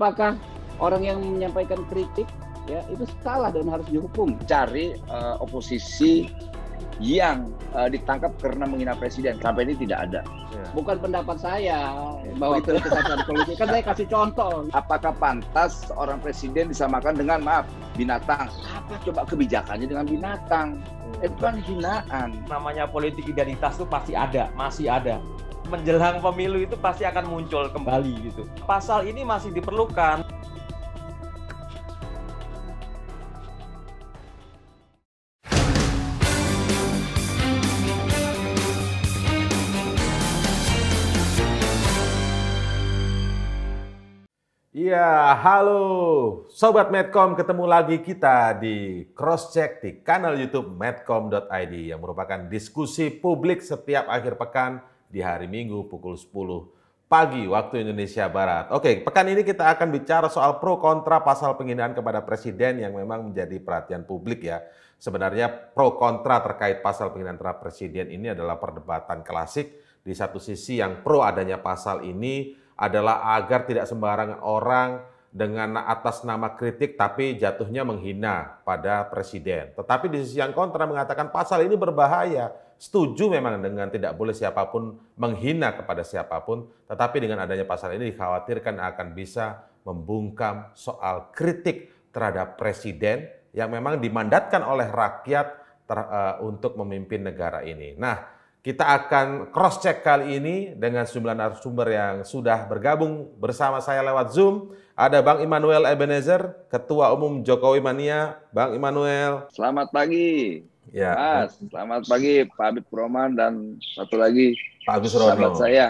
apakah orang yang menyampaikan kritik ya itu salah dan harus dihukum cari uh, oposisi yang uh, ditangkap karena menghina presiden sampai ini tidak ada ya. bukan pendapat saya ya, bahwa itu kesalahan politik kan saya kasih contoh apakah pantas orang presiden disamakan dengan maaf binatang apa coba kebijakannya dengan binatang hmm. itu kan hinaan namanya politik identitas itu pasti ada masih ada menjelang pemilu itu pasti akan muncul kembali gitu. Pasal ini masih diperlukan. Iya, halo Sobat Medcom, ketemu lagi kita di Cross Check di kanal YouTube medcom.id yang merupakan diskusi publik setiap akhir pekan di hari Minggu pukul 10 pagi waktu Indonesia Barat. Oke, pekan ini kita akan bicara soal pro kontra pasal penghinaan kepada presiden yang memang menjadi perhatian publik ya. Sebenarnya pro kontra terkait pasal penghinaan terhadap presiden ini adalah perdebatan klasik. Di satu sisi yang pro adanya pasal ini adalah agar tidak sembarangan orang dengan atas nama kritik tapi jatuhnya menghina pada presiden. Tetapi di sisi yang kontra mengatakan pasal ini berbahaya setuju memang dengan tidak boleh siapapun menghina kepada siapapun, tetapi dengan adanya pasal ini dikhawatirkan akan bisa membungkam soal kritik terhadap presiden yang memang dimandatkan oleh rakyat ter, uh, untuk memimpin negara ini. Nah, kita akan cross check kali ini dengan sembilan narasumber yang sudah bergabung bersama saya lewat Zoom. Ada Bang Immanuel Ebenezer, Ketua Umum Jokowi Mania. Bang Immanuel. Selamat pagi. Ya. Mas, selamat pagi Pak Habib Roman dan satu lagi Pak Agus Rono. Sahabat saya.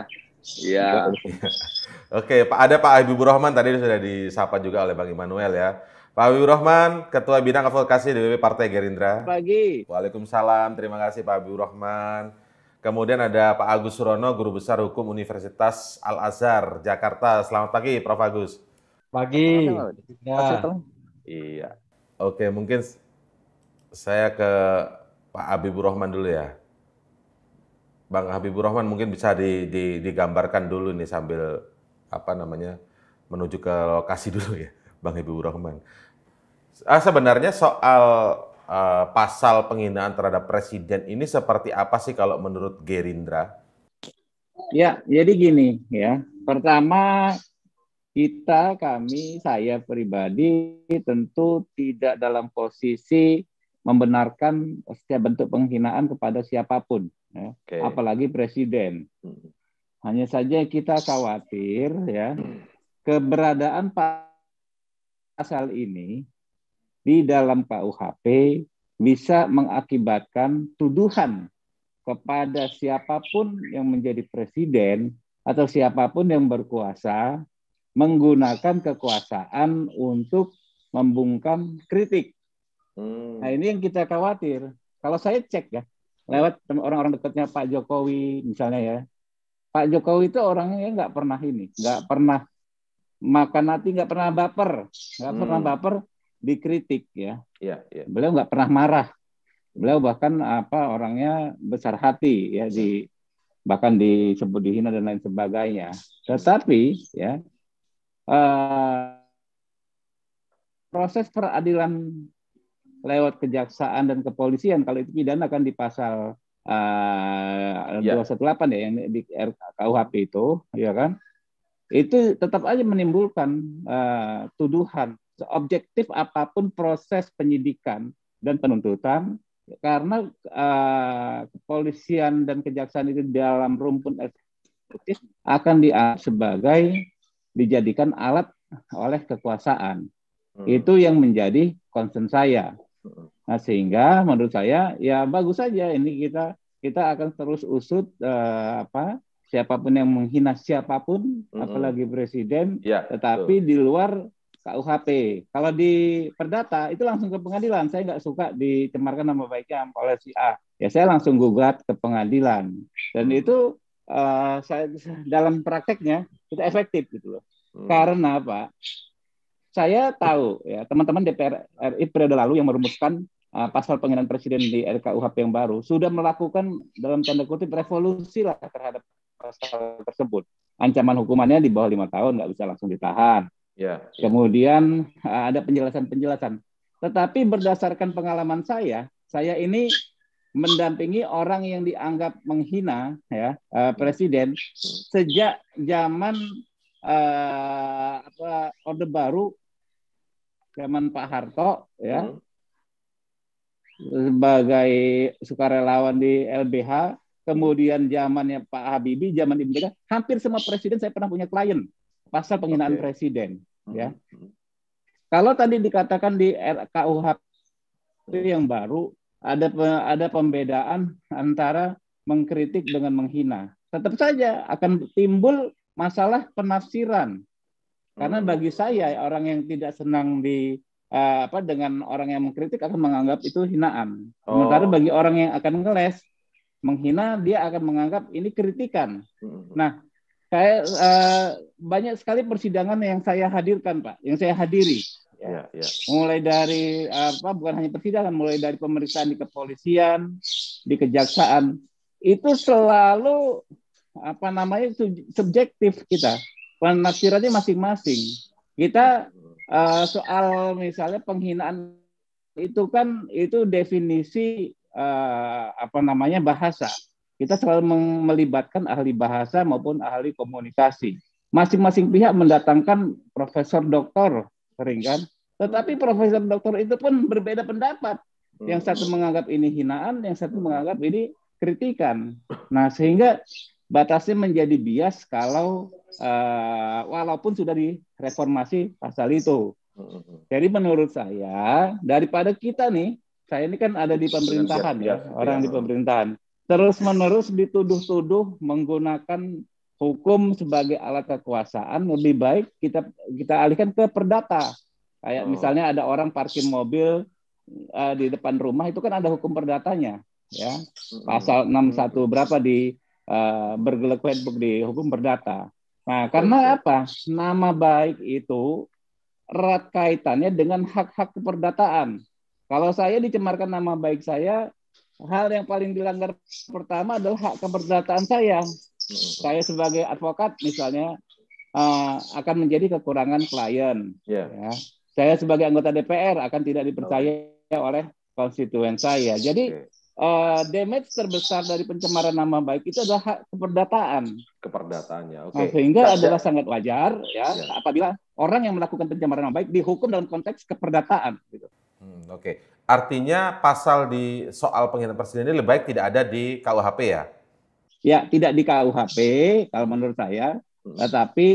Ya, Oke, Pak ada Pak Habibur Rahman tadi sudah disapa juga oleh Bang Immanuel ya. Pak Habibur Rahman, Ketua Bidang Advokasi DPP Partai Gerindra. Pagi. Waalaikumsalam. Terima kasih Pak Habibur Rahman. Kemudian ada Pak Agus Rono, Guru Besar Hukum Universitas Al Azhar Jakarta. Selamat pagi, Prof Agus. Pagi. Ya. Iya. Oke, mungkin saya ke Pak Habibur Rahman dulu ya. Bang Habibur Rahman mungkin bisa di, di, digambarkan dulu nih sambil apa namanya menuju ke lokasi dulu ya, Bang Habibur Rahman. Ah, sebenarnya soal uh, pasal penghinaan terhadap presiden ini seperti apa sih kalau menurut Gerindra? Ya, jadi gini ya. Pertama kita, kami, saya pribadi tentu tidak dalam posisi membenarkan setiap bentuk penghinaan kepada siapapun, ya. okay. apalagi presiden. Hmm. Hanya saja kita khawatir ya hmm. keberadaan pasal ini di dalam KUHP bisa mengakibatkan tuduhan kepada siapapun yang menjadi presiden atau siapapun yang berkuasa menggunakan kekuasaan untuk membungkam kritik Hmm. Nah ini yang kita khawatir. Kalau saya cek ya, lewat orang-orang dekatnya Pak Jokowi misalnya ya. Pak Jokowi itu orangnya ya nggak pernah ini, nggak pernah makan hati, nggak pernah baper, nggak hmm. pernah baper dikritik ya. Iya, iya, Beliau nggak pernah marah. Beliau bahkan apa orangnya besar hati ya di bahkan disebut dihina dan lain sebagainya. Tetapi ya uh, proses peradilan lewat kejaksaan dan kepolisian kalau itu pidana kan di pasal uh, ya. 218 ya yang di RKUHP itu ya kan itu tetap aja menimbulkan uh, tuduhan objektif apapun proses penyidikan dan penuntutan karena uh, kepolisian dan kejaksaan itu dalam rumpun eksekutif akan dianggap sebagai dijadikan alat oleh kekuasaan. Hmm. Itu yang menjadi concern saya. Nah, sehingga menurut saya ya bagus saja ini kita kita akan terus usut uh, apa siapapun yang menghina siapapun mm-hmm. apalagi presiden ya, tetapi betul. di luar KUHP. Kalau di perdata itu langsung ke pengadilan. Saya nggak suka dicemarkan nama baiknya oleh si A. Ya saya langsung gugat ke pengadilan. Dan itu uh, saya dalam prakteknya itu efektif gitu loh. Mm. Karena Pak, saya tahu ya teman-teman DPR RI periode lalu yang merumuskan uh, pasal penghinaan presiden di RKUHP yang baru sudah melakukan dalam tanda kutip revolusi lah terhadap pasal tersebut. Ancaman hukumannya di bawah lima tahun nggak bisa langsung ditahan. Ya, ya. Kemudian uh, ada penjelasan-penjelasan. Tetapi berdasarkan pengalaman saya, saya ini mendampingi orang yang dianggap menghina ya uh, presiden sejak zaman uh, apa Orde Baru zaman Pak Harto ya hmm. sebagai sukarelawan di LBH kemudian zamannya Pak Habibie zaman Ibu Mega hampir semua presiden saya pernah punya klien pasal penghinaan okay. presiden hmm. ya kalau tadi dikatakan di RKUHP yang baru ada ada pembedaan antara mengkritik dengan menghina tetap saja akan timbul masalah penafsiran karena hmm. bagi saya orang yang tidak senang di uh, apa dengan orang yang mengkritik akan menganggap itu hinaan. Sementara oh. bagi orang yang akan ngeles menghina dia akan menganggap ini kritikan. Hmm. Nah, saya uh, banyak sekali persidangan yang saya hadirkan, Pak, yang saya hadiri. Ya, ya. Mulai dari apa bukan hanya persidangan, mulai dari pemeriksaan di kepolisian, di kejaksaan, itu selalu apa namanya subjektif kita penafsirannya masing-masing. Kita uh, soal misalnya penghinaan itu kan itu definisi uh, apa namanya bahasa. Kita selalu melibatkan ahli bahasa maupun ahli komunikasi. Masing-masing pihak mendatangkan profesor doktor sering kan. Tetapi profesor doktor itu pun berbeda pendapat. Yang satu hmm. menganggap ini hinaan, yang satu menganggap ini kritikan. Nah, sehingga batasnya menjadi bias kalau uh, walaupun sudah direformasi pasal itu. Mm-hmm. Jadi menurut saya daripada kita nih, saya ini kan ada di pemerintahan ya, orang di ya. pemerintahan. Terus menerus dituduh-tuduh menggunakan hukum sebagai alat kekuasaan, lebih baik kita kita alihkan ke perdata. Kayak oh. misalnya ada orang parkir mobil uh, di depan rumah itu kan ada hukum perdatanya ya. Mm-hmm. Pasal 61 berapa di uh, di hukum perdata. Nah, karena apa? Nama baik itu erat kaitannya dengan hak-hak keperdataan. Kalau saya dicemarkan nama baik saya, hal yang paling dilanggar pertama adalah hak keperdataan saya. Saya sebagai advokat misalnya uh, akan menjadi kekurangan klien. Yeah. Ya. Saya sebagai anggota DPR akan tidak dipercaya okay. oleh konstituen saya. Jadi okay uh, damage terbesar dari pencemaran nama baik itu adalah hak keperdataan. Keperdataannya, oke. Okay. Nah, sehingga nah, adalah ya. sangat wajar ya, ya apabila orang yang melakukan pencemaran nama baik dihukum dalam konteks keperdataan. Gitu. Hmm, oke, okay. artinya pasal di soal penghinaan presiden ini lebih baik tidak ada di KUHP ya? Ya, tidak di KUHP kalau menurut saya, hmm. tetapi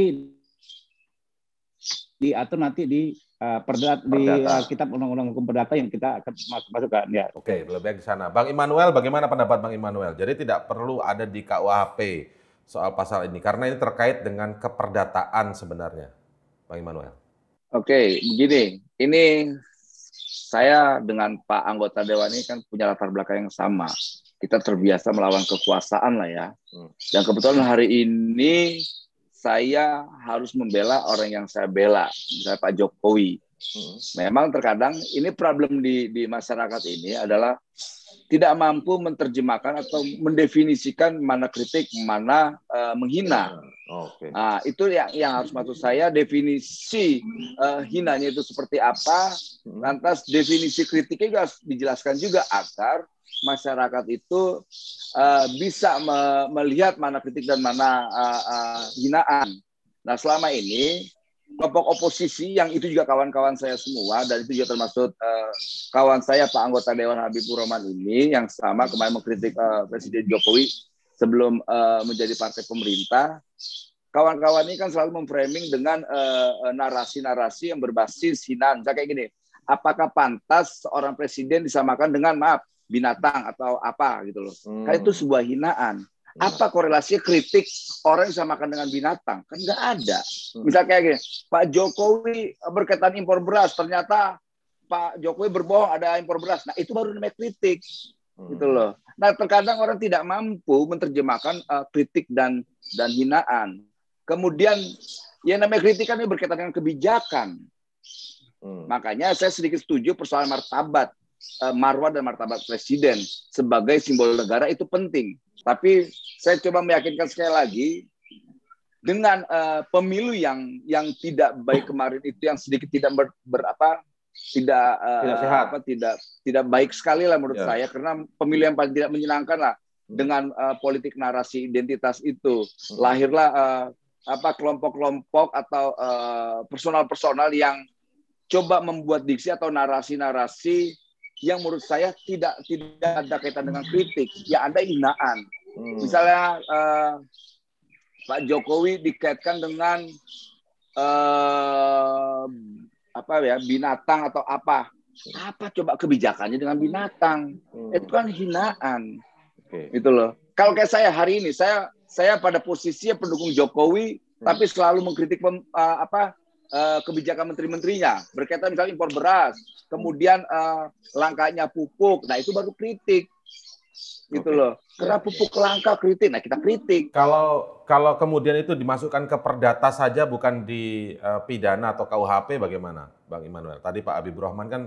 diatur nanti di uh, perdata. di uh, kitab undang-undang hukum perdata yang kita akan masukkan ya. Oke, okay, lebih baik di sana. Bang Immanuel, bagaimana pendapat Bang Immanuel? Jadi tidak perlu ada di KUHP soal pasal ini karena ini terkait dengan keperdataan sebenarnya. Bang Immanuel. Oke, okay, begini. Ini saya dengan Pak anggota dewan ini kan punya latar belakang yang sama. Kita terbiasa melawan kekuasaan lah ya. Hmm. Dan kebetulan hari ini saya harus membela orang yang saya bela, misalnya Pak Jokowi. Hmm. Memang terkadang ini problem di, di masyarakat ini adalah tidak mampu menerjemahkan atau mendefinisikan mana kritik, mana uh, menghina. Hmm, okay. Nah, itu yang yang harus maksud saya definisi uh, hinanya itu seperti apa, hmm. lantas definisi kritiknya juga harus dijelaskan juga agar masyarakat itu uh, bisa me melihat mana kritik dan mana uh, uh, hinaan. Nah, selama ini kelompok oposisi yang itu juga kawan-kawan saya semua dan itu juga termasuk uh, kawan saya Pak anggota Dewan Habibur Rahman ini yang sama kemarin mengkritik uh, Presiden Jokowi sebelum uh, menjadi partai pemerintah. Kawan-kawan ini kan selalu memframing dengan narasi-narasi uh, yang berbasis hinaan. Kayak gini, apakah pantas seorang presiden disamakan dengan maaf binatang atau apa gitu loh. Hmm. Kan itu sebuah hinaan. Apa korelasi kritik orang yang makan dengan binatang? Kan nggak ada. Misal kayak gini, Pak Jokowi berkaitan impor beras, ternyata Pak Jokowi berbohong ada impor beras. Nah itu baru namanya kritik, hmm. gitu loh. Nah terkadang orang tidak mampu menerjemahkan uh, kritik dan dan hinaan. Kemudian yang namanya kritikan ini berkaitan dengan kebijakan. Hmm. Makanya saya sedikit setuju persoalan martabat Eh, marwah dan martabat presiden sebagai simbol negara itu penting. Tapi saya coba meyakinkan sekali lagi dengan uh, pemilu yang yang tidak baik kemarin itu yang sedikit tidak ber, berapa tidak, uh, tidak sehat. apa tidak tidak baik sekali lah menurut yeah. saya karena pemilu yang paling tidak menyenangkan lah dengan uh, politik narasi identitas itu hmm. lahirlah uh, apa kelompok-kelompok atau personal-personal uh, personal -personal yang coba membuat diksi atau narasi-narasi yang menurut saya tidak tidak ada kaitan dengan kritik, ya ada hinaan. Hmm. Misalnya uh, Pak Jokowi dikaitkan dengan uh, apa ya binatang atau apa? Apa coba kebijakannya dengan binatang? Hmm. Itu kan hinaan, okay. gitu loh. Kalau kayak saya hari ini, saya saya pada posisi pendukung Jokowi, hmm. tapi selalu mengkritik pem, uh, apa Eh, kebijakan menteri-menterinya berkaitan misalnya impor beras, kemudian uh, eh, langkahnya pupuk. Nah, itu baru kritik. Gitu loh. Karena pupuk langka kritik. Nah, kita kritik. Kalau kalau kemudian itu dimasukkan ke perdata saja bukan di uh, pidana atau KUHP bagaimana, Bang Immanuel? Tadi Pak Abi Rahman kan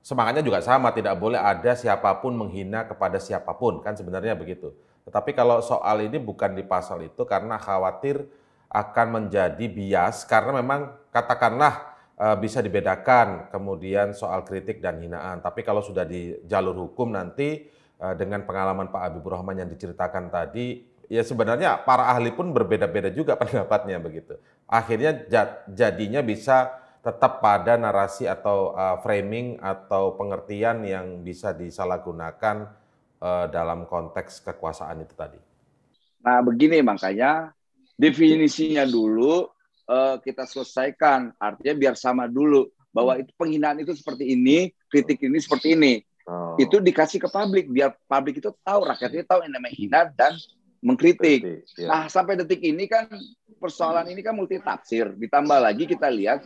semangatnya juga sama, tidak boleh ada siapapun menghina kepada siapapun, kan sebenarnya begitu. Tetapi kalau soal ini bukan di pasal itu karena khawatir akan menjadi bias karena memang katakanlah eh, bisa dibedakan kemudian soal kritik dan hinaan. Tapi kalau sudah di jalur hukum nanti eh, dengan pengalaman Pak Habibur Rahman yang diceritakan tadi, ya sebenarnya para ahli pun berbeda-beda juga pendapatnya begitu. Akhirnya jadinya bisa tetap pada narasi atau eh, framing atau pengertian yang bisa disalahgunakan dalam konteks kekuasaan itu tadi. Nah, begini makanya definisinya dulu uh, kita selesaikan. Artinya biar sama dulu bahwa hmm. itu penghinaan itu seperti ini, kritik ini seperti ini. Oh. Itu dikasih ke publik biar publik itu tahu rakyatnya tahu yang namanya hina dan mengkritik. Kritik, ya. Nah, sampai detik ini kan persoalan ini kan multi tafsir. Ditambah lagi kita lihat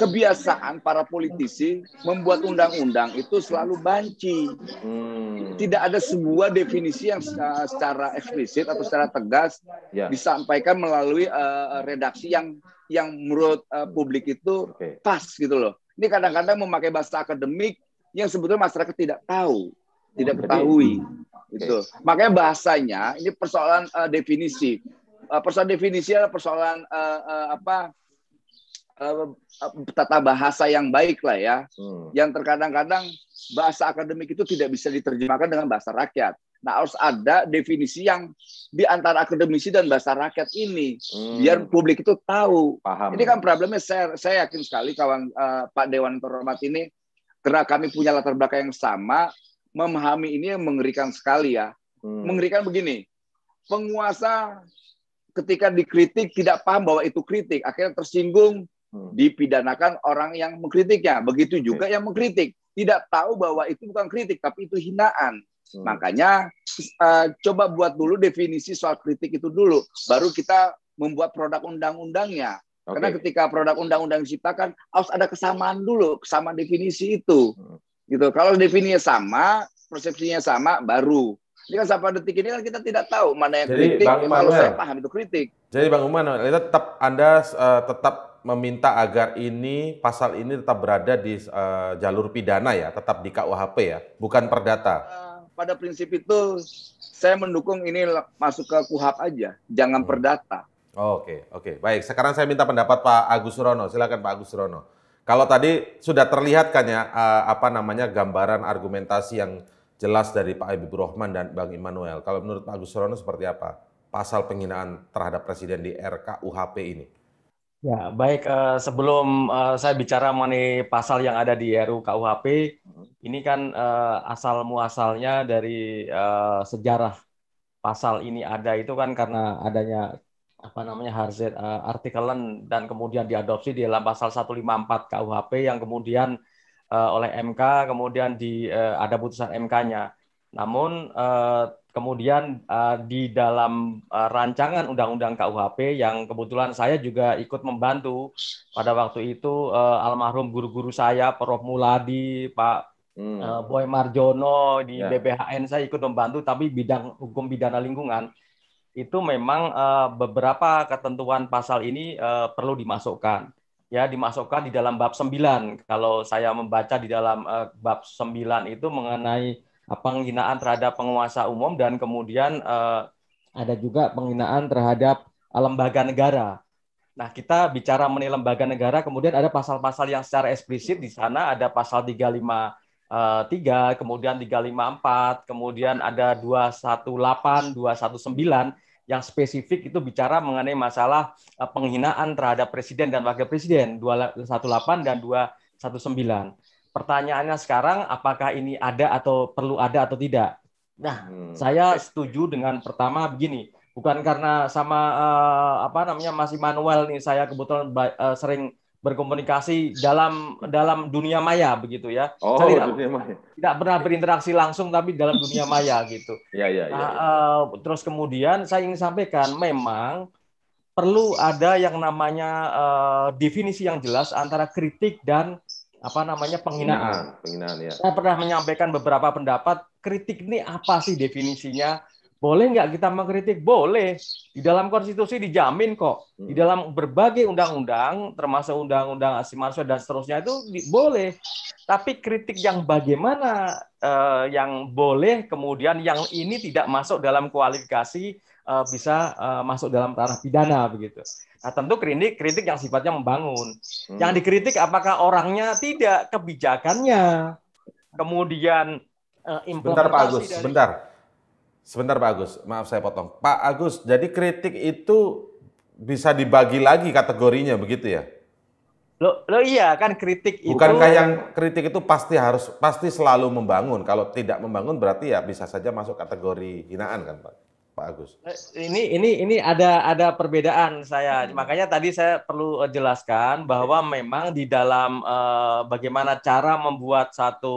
kebiasaan para politisi membuat undang-undang itu selalu banci. Hmm. Tidak ada sebuah definisi yang secara, secara eksplisit atau secara tegas ya. disampaikan melalui uh, redaksi yang yang menurut uh, publik itu okay. pas gitu loh. Ini kadang-kadang memakai bahasa akademik yang sebetulnya masyarakat tidak tahu, oh, tidak ketahui. Okay. Gitu. Makanya bahasanya ini persoalan uh, definisi. Uh, persoalan definisi adalah persoalan uh, uh, apa? Uh, tata bahasa yang baik lah ya, hmm. yang terkadang-kadang bahasa akademik itu tidak bisa diterjemahkan dengan bahasa rakyat. Nah, harus ada definisi yang di antara akademisi dan bahasa rakyat ini hmm. biar publik itu tahu. Paham. Ini kan problemnya saya, saya yakin sekali kawan uh, Pak Dewan terhormat ini karena kami punya latar belakang yang sama memahami ini yang mengerikan sekali ya. Hmm. Mengerikan begini. Penguasa ketika dikritik tidak paham bahwa itu kritik, akhirnya tersinggung, hmm. dipidanakan orang yang mengkritiknya. Begitu juga okay. yang mengkritik tidak tahu bahwa itu bukan kritik tapi itu hinaan. Hmm. Makanya uh, coba buat dulu definisi soal kritik itu dulu, baru kita membuat produk undang-undangnya. Okay. Karena ketika produk undang-undang diciptakan harus ada kesamaan dulu, kesamaan definisi itu. Hmm. Gitu. Kalau definisinya sama, persepsinya sama, baru. Ini kan sampai detik ini kan kita tidak tahu mana yang jadi, kritik, Bang yang saya paham itu kritik. Jadi Bang Uman, tetap Anda uh, tetap meminta agar ini pasal ini tetap berada di uh, jalur pidana ya, tetap di KUHP ya, bukan perdata. Uh, pada prinsip itu saya mendukung ini masuk ke kuhap aja, jangan hmm. perdata. oke, okay. oke. Okay. Baik, sekarang saya minta pendapat Pak Agus Rono. Silakan Pak Agus Rono. Kalau tadi sudah terlihat kan ya eh, apa namanya gambaran argumentasi yang jelas dari Pak Ibu Rohman dan Bang Immanuel. Kalau menurut Pak Agus Rono seperti apa pasal penghinaan terhadap presiden di RKUHP ini? Ya, baik. Uh, sebelum uh, saya bicara mengenai pasal yang ada di RUU KUHP, hmm. ini kan uh, asal muasalnya dari uh, sejarah pasal ini ada itu kan karena adanya apa namanya harz uh, artikelan dan kemudian diadopsi di dalam pasal 154 KUHP yang kemudian uh, oleh MK kemudian di uh, ada putusan MK-nya. Namun uh, kemudian uh, di dalam uh, rancangan undang-undang KUHP yang kebetulan saya juga ikut membantu pada waktu itu uh, almarhum guru-guru saya Prof Muladi, Pak hmm. uh, Boy Marjono di yeah. BPHN saya ikut membantu tapi bidang hukum pidana lingkungan itu memang uh, beberapa ketentuan pasal ini uh, perlu dimasukkan ya dimasukkan di dalam bab 9 kalau saya membaca di dalam uh, bab 9 itu mengenai penghinaan terhadap penguasa umum dan kemudian uh, ada juga penghinaan terhadap eh, lembaga negara. Nah, kita bicara mengenai lembaga negara, kemudian ada pasal-pasal yang secara eksplisit di sana ada pasal 353, eh, kemudian 354, kemudian ada 218, 219 yang spesifik itu bicara mengenai masalah penghinaan terhadap presiden dan wakil presiden 218 dan 219 pertanyaannya sekarang apakah ini ada atau perlu ada atau tidak? Nah, hmm. saya setuju dengan pertama begini, bukan karena sama uh, apa namanya masih manual nih saya kebetulan uh, sering berkomunikasi dalam dalam dunia maya begitu ya. Oh, saya tidak, dunia maya. Tidak pernah berinteraksi langsung tapi dalam dunia maya gitu. ya, ya, ya. Uh, uh, terus kemudian saya ingin sampaikan memang perlu ada yang namanya uh, definisi yang jelas antara kritik dan apa namanya penghinaan. Penghinaan ya. Saya pernah menyampaikan beberapa pendapat, kritik ini apa sih definisinya? Boleh nggak kita mengkritik? Boleh. Di dalam konstitusi dijamin kok. Di hmm. dalam berbagai undang-undang, termasuk undang-undang asimilasi dan seterusnya itu di, boleh. Tapi kritik yang bagaimana eh, yang boleh, kemudian yang ini tidak masuk dalam kualifikasi eh, bisa eh, masuk dalam tanah pidana begitu. Nah, tentu kritik kritik yang sifatnya membangun. Hmm. Yang dikritik apakah orangnya tidak kebijakannya. Kemudian uh, Bentar Pak Agus, dari... bentar. Sebentar Pak Agus, maaf saya potong. Pak Agus, jadi kritik itu bisa dibagi lagi kategorinya begitu ya? Lo, lo iya kan kritik Bukankah itu. Bukankah yang kritik itu pasti harus pasti selalu membangun. Kalau tidak membangun berarti ya bisa saja masuk kategori hinaan kan Pak? Pak Agus. Eh, ini ini ini ada ada perbedaan saya. Hmm. Makanya tadi saya perlu eh, jelaskan bahwa memang di dalam uh, bagaimana cara membuat satu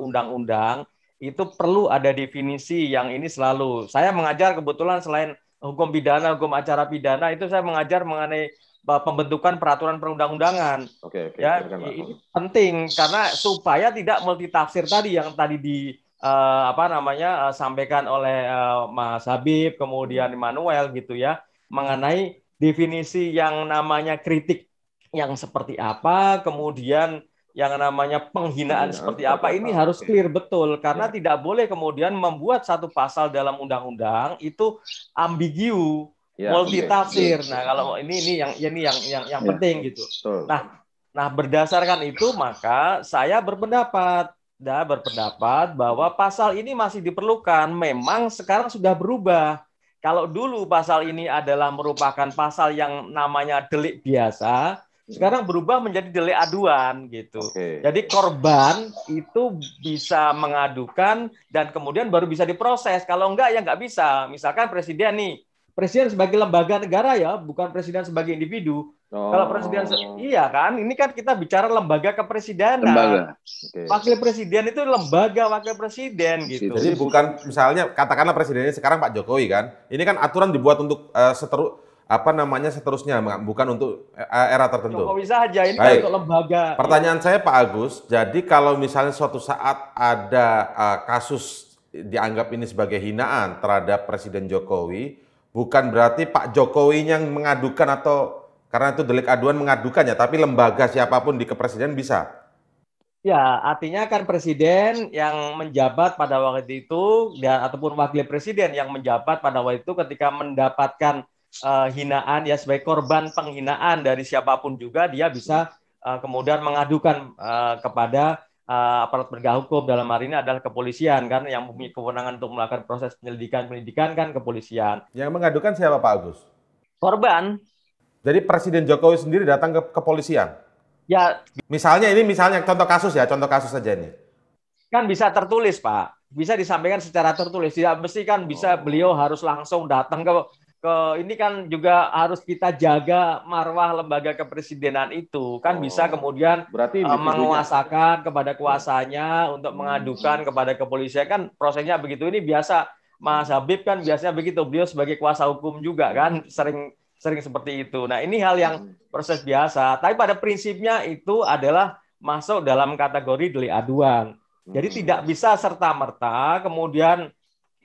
undang undang-undang itu perlu ada definisi yang ini selalu. Saya mengajar kebetulan selain hukum pidana, hukum acara pidana itu saya mengajar mengenai pembentukan peraturan perundang-undangan. Oke, Ya, ini penting karena supaya tidak multitafsir tadi yang tadi di uh, apa namanya uh, sampaikan oleh uh, Mas Habib kemudian hmm. Manuel gitu ya mengenai definisi yang namanya kritik yang seperti apa kemudian yang namanya penghinaan ya, seperti apa, ini apa. harus clear betul karena ya. tidak boleh kemudian membuat satu pasal dalam undang-undang itu ambigu ya, multitafsir ya. nah kalau ini ini yang ya, ini yang yang yang ya. penting gitu nah nah berdasarkan itu maka saya berpendapat dah berpendapat bahwa pasal ini masih diperlukan. Memang sekarang sudah berubah. Kalau dulu pasal ini adalah merupakan pasal yang namanya delik biasa, hmm. sekarang berubah menjadi delik aduan gitu. Okay. Jadi korban itu bisa mengadukan dan kemudian baru bisa diproses. Kalau enggak ya enggak bisa. Misalkan presiden nih presiden sebagai lembaga negara ya, bukan presiden sebagai individu. Oh. Kalau presiden oh. iya kan, ini kan kita bicara lembaga kepresidenan. Lembaga. Okay. Wakil presiden itu lembaga wakil presiden gitu. Jadi bukan misalnya katakanlah presidennya sekarang Pak Jokowi kan. Ini kan aturan dibuat untuk uh, seteru apa namanya seterusnya bukan untuk eh, era tertentu. Jokowi saja ini kan Baik. untuk lembaga. Pertanyaan saya Pak Agus, jadi kalau misalnya suatu saat ada uh, kasus dianggap ini sebagai hinaan terhadap Presiden Jokowi, bukan berarti Pak Jokowi yang mengadukan atau karena itu delik aduan mengadukannya, tapi lembaga siapapun di kepresidenan bisa. Ya, artinya kan presiden yang menjabat pada waktu itu dan ya, ataupun wakil presiden yang menjabat pada waktu itu ketika mendapatkan uh, hinaan ya sebagai korban penghinaan dari siapapun juga dia bisa uh, kemudian mengadukan uh, kepada uh, aparat penegak hukum dalam hari ini adalah kepolisian kan yang memiliki kewenangan untuk melakukan proses penyelidikan pendidikan kan kepolisian. Yang mengadukan siapa Pak Agus? Korban. Jadi Presiden Jokowi sendiri datang ke kepolisian. Ya. Misalnya ini misalnya contoh kasus ya, contoh kasus saja ini. Kan bisa tertulis Pak, bisa disampaikan secara tertulis. Tidak mesti kan bisa oh. beliau harus langsung datang ke ke ini kan juga harus kita jaga marwah lembaga kepresidenan itu kan oh, bisa kemudian berarti uh, menguasakan kepada hmm. kuasanya untuk hmm. mengadukan kepada kepolisian kan prosesnya begitu ini biasa Mas Habib kan biasanya begitu beliau sebagai kuasa hukum juga kan sering sering seperti itu. Nah, ini hal yang hmm. proses biasa, tapi pada prinsipnya itu adalah masuk dalam kategori delik aduan. Jadi tidak bisa serta-merta kemudian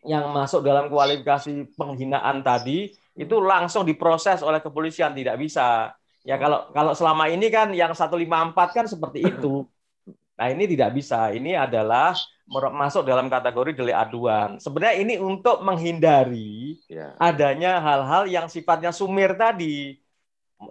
yang masuk dalam kualifikasi penghinaan tadi itu langsung diproses oleh kepolisian tidak bisa. Ya kalau kalau selama ini kan yang 154 kan seperti itu. Nah, ini tidak bisa. Ini adalah masuk dalam kategori delik aduan. Sebenarnya ini untuk menghindari ya. adanya hal-hal yang sifatnya sumir tadi.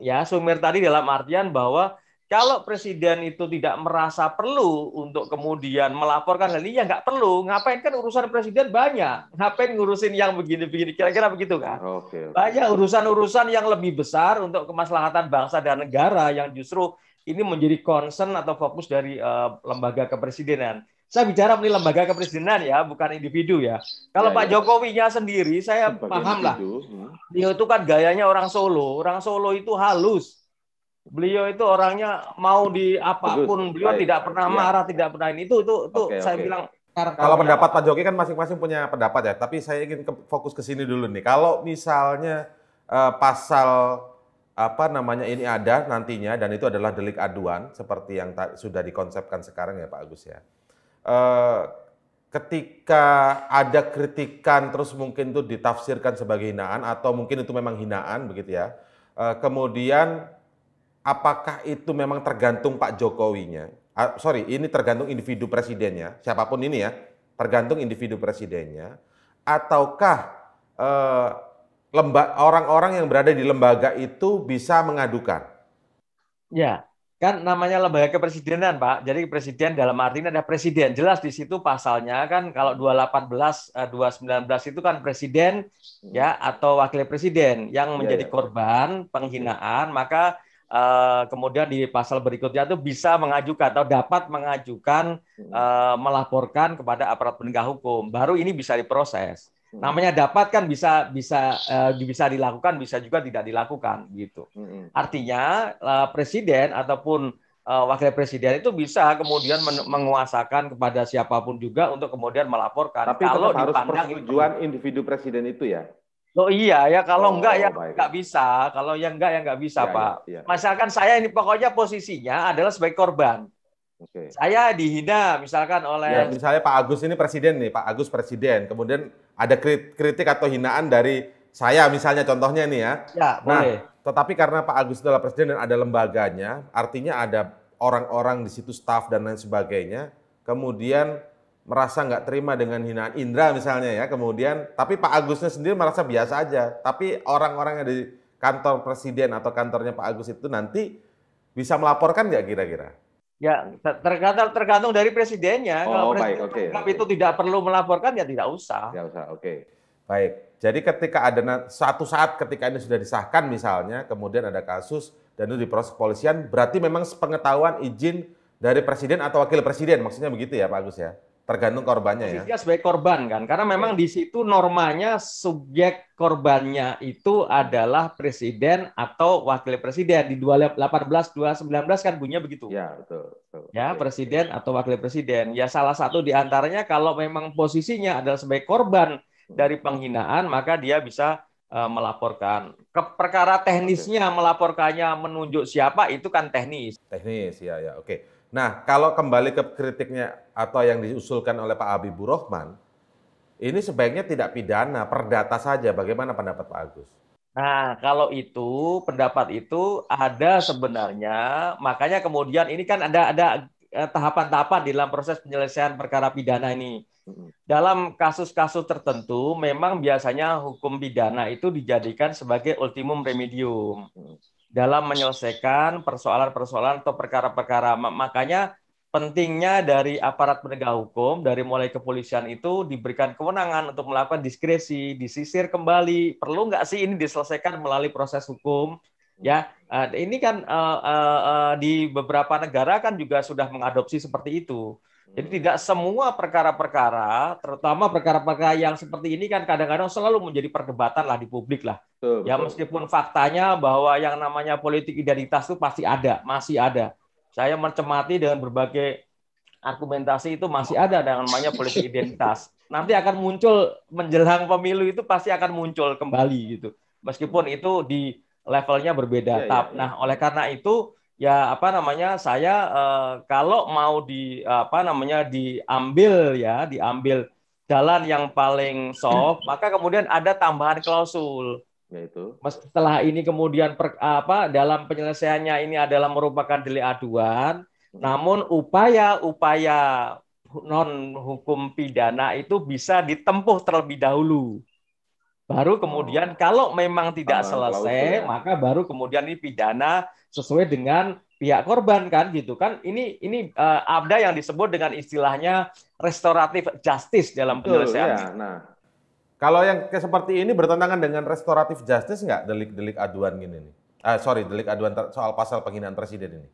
Ya, sumir tadi dalam artian bahwa kalau presiden itu tidak merasa perlu untuk kemudian melaporkan hal ini, ya nggak perlu. Ngapain kan urusan presiden banyak. Ngapain ngurusin yang begini-begini. Kira-kira begitu kan. Oke, oke. Banyak urusan-urusan yang lebih besar untuk kemaslahatan bangsa dan negara yang justru ini menjadi concern atau fokus dari uh, lembaga kepresidenan saya bicara ini lembaga kepresidenan ya, bukan individu ya. Kalau ya, Pak ya. Jokowi-nya sendiri, saya paham lah. Dia ya. itu kan gayanya orang Solo. Orang Solo itu halus beliau itu orangnya mau di apapun Bagus. beliau Baik. tidak pernah iya. marah ya. tidak pernah ini itu itu itu okay, saya bilang kalau pendapat Pak Jokowi kan masing-masing punya pendapat ya tapi saya ingin ke, fokus ke sini dulu nih kalau misalnya uh, pasal apa namanya ini ada nantinya dan itu adalah delik aduan seperti yang sudah dikonsepkan sekarang ya Pak Agus ya uh, ketika ada kritikan terus mungkin itu ditafsirkan sebagai hinaan atau mungkin itu memang hinaan begitu ya uh, kemudian apakah itu memang tergantung Pak Jokowinya? Uh, sorry, ini tergantung individu presidennya, siapapun ini ya, tergantung individu presidennya, ataukah uh, orang-orang yang berada di lembaga itu bisa mengadukan? Ya, kan namanya lembaga kepresidenan, Pak. Jadi presiden dalam artinya ada presiden. Jelas di situ pasalnya kan kalau 218 219 eh, itu kan presiden ya atau wakil presiden yang iya, menjadi ya, ya. korban penghinaan, maka Uh, kemudian di pasal berikutnya itu bisa mengajukan atau dapat mengajukan uh, melaporkan kepada aparat penegak hukum. Baru ini bisa diproses. Hmm. Namanya dapat kan bisa bisa uh, bisa dilakukan, bisa juga tidak dilakukan gitu. Hmm. Artinya uh, presiden ataupun wakil presiden itu bisa kemudian menguasakan kepada siapapun juga untuk kemudian melaporkan. Tapi kalau harus persetujuan individu presiden itu ya. Oh iya ya kalau oh, enggak ya enggak bisa, kalau yang enggak ya enggak bisa, ya, ya Pak. Ya, ya. Masalkan saya ini pokoknya posisinya adalah sebagai korban. Okay. Saya dihina misalkan oleh ya, misalnya Pak Agus ini presiden nih, Pak Agus presiden. Kemudian ada kritik atau hinaan dari saya misalnya contohnya nih ya. Ya, nah, boleh. Tetapi karena Pak Agus adalah presiden dan ada lembaganya, artinya ada orang-orang di situ staf dan lain sebagainya. Kemudian merasa nggak terima dengan hinaan Indra misalnya ya kemudian tapi Pak Agusnya sendiri merasa biasa aja tapi orang-orang yang di kantor presiden atau kantornya Pak Agus itu nanti bisa melaporkan nggak kira-kira? Ya tergantung tergantung dari presidennya. Oh, Kalau presiden baik, okay, okay. itu tidak perlu melaporkan ya tidak usah. Tidak usah, oke. Okay. Baik. Jadi ketika ada satu saat ketika ini sudah disahkan misalnya, kemudian ada kasus dan itu diproses kepolisian, berarti memang sepengetahuan izin dari presiden atau wakil presiden, maksudnya begitu ya Pak Agus ya? Tergantung korbannya ya. Posisinya sebagai korban kan, karena memang iya. di situ normanya subjek korbannya itu adalah presiden atau wakil presiden di sembilan 2019 kan bunyinya begitu. Ya, betul. betul. Ya, presiden atau wakil presiden. Ya salah satu di antaranya kalau memang posisinya adalah sebagai korban hmm. dari penghinaan, maka dia bisa uh, melaporkan. Ke perkara teknisnya melaporkannya menunjuk siapa itu kan teknis. Teknis, ya ya. Oke. Nah, kalau kembali ke kritiknya atau yang diusulkan oleh Pak Habibur Rahman, ini sebaiknya tidak pidana, perdata saja. Bagaimana pendapat Pak Agus? Nah, kalau itu pendapat itu ada sebenarnya, makanya kemudian ini kan ada ada eh, tahapan-tahapan di dalam proses penyelesaian perkara pidana ini. Hmm. Dalam kasus-kasus tertentu memang biasanya hukum pidana itu dijadikan sebagai ultimum remedium. Hmm dalam menyelesaikan persoalan-persoalan atau perkara-perkara. Makanya pentingnya dari aparat penegak hukum, dari mulai kepolisian itu diberikan kewenangan untuk melakukan diskresi, disisir kembali. Perlu nggak sih ini diselesaikan melalui proses hukum? Ya, eh, ini kan eh, eh, di beberapa negara kan juga sudah mengadopsi seperti itu. Jadi tidak semua perkara-perkara, terutama perkara-perkara yang seperti ini kan kadang-kadang selalu menjadi perdebatan lah di publik lah. Betul, ya betul. meskipun faktanya bahwa yang namanya politik identitas itu pasti ada, masih ada. Saya mencemati dengan berbagai argumentasi itu masih ada dengan namanya politik identitas. Nanti akan muncul menjelang pemilu itu pasti akan muncul kembali gitu. Meskipun itu di levelnya berbeda. Ya, ya, ya. Nah, oleh karena itu ya apa namanya saya eh, kalau mau di apa namanya diambil ya diambil jalan yang paling soft hmm. maka kemudian ada tambahan klausul yaitu setelah ini kemudian per, apa dalam penyelesaiannya ini adalah merupakan delik aduan hmm. namun upaya-upaya non hukum pidana itu bisa ditempuh terlebih dahulu baru kemudian oh. kalau memang tidak selesai ya. maka baru kemudian ini pidana sesuai dengan pihak korban kan gitu kan ini ini uh, ada yang disebut dengan istilahnya restoratif justice dalam penyelesaian. Betul, ya. Nah, kalau yang seperti ini bertentangan dengan restoratif justice nggak delik-delik aduan gini nih? Uh, sorry, delik aduan soal pasal penghinaan presiden ini.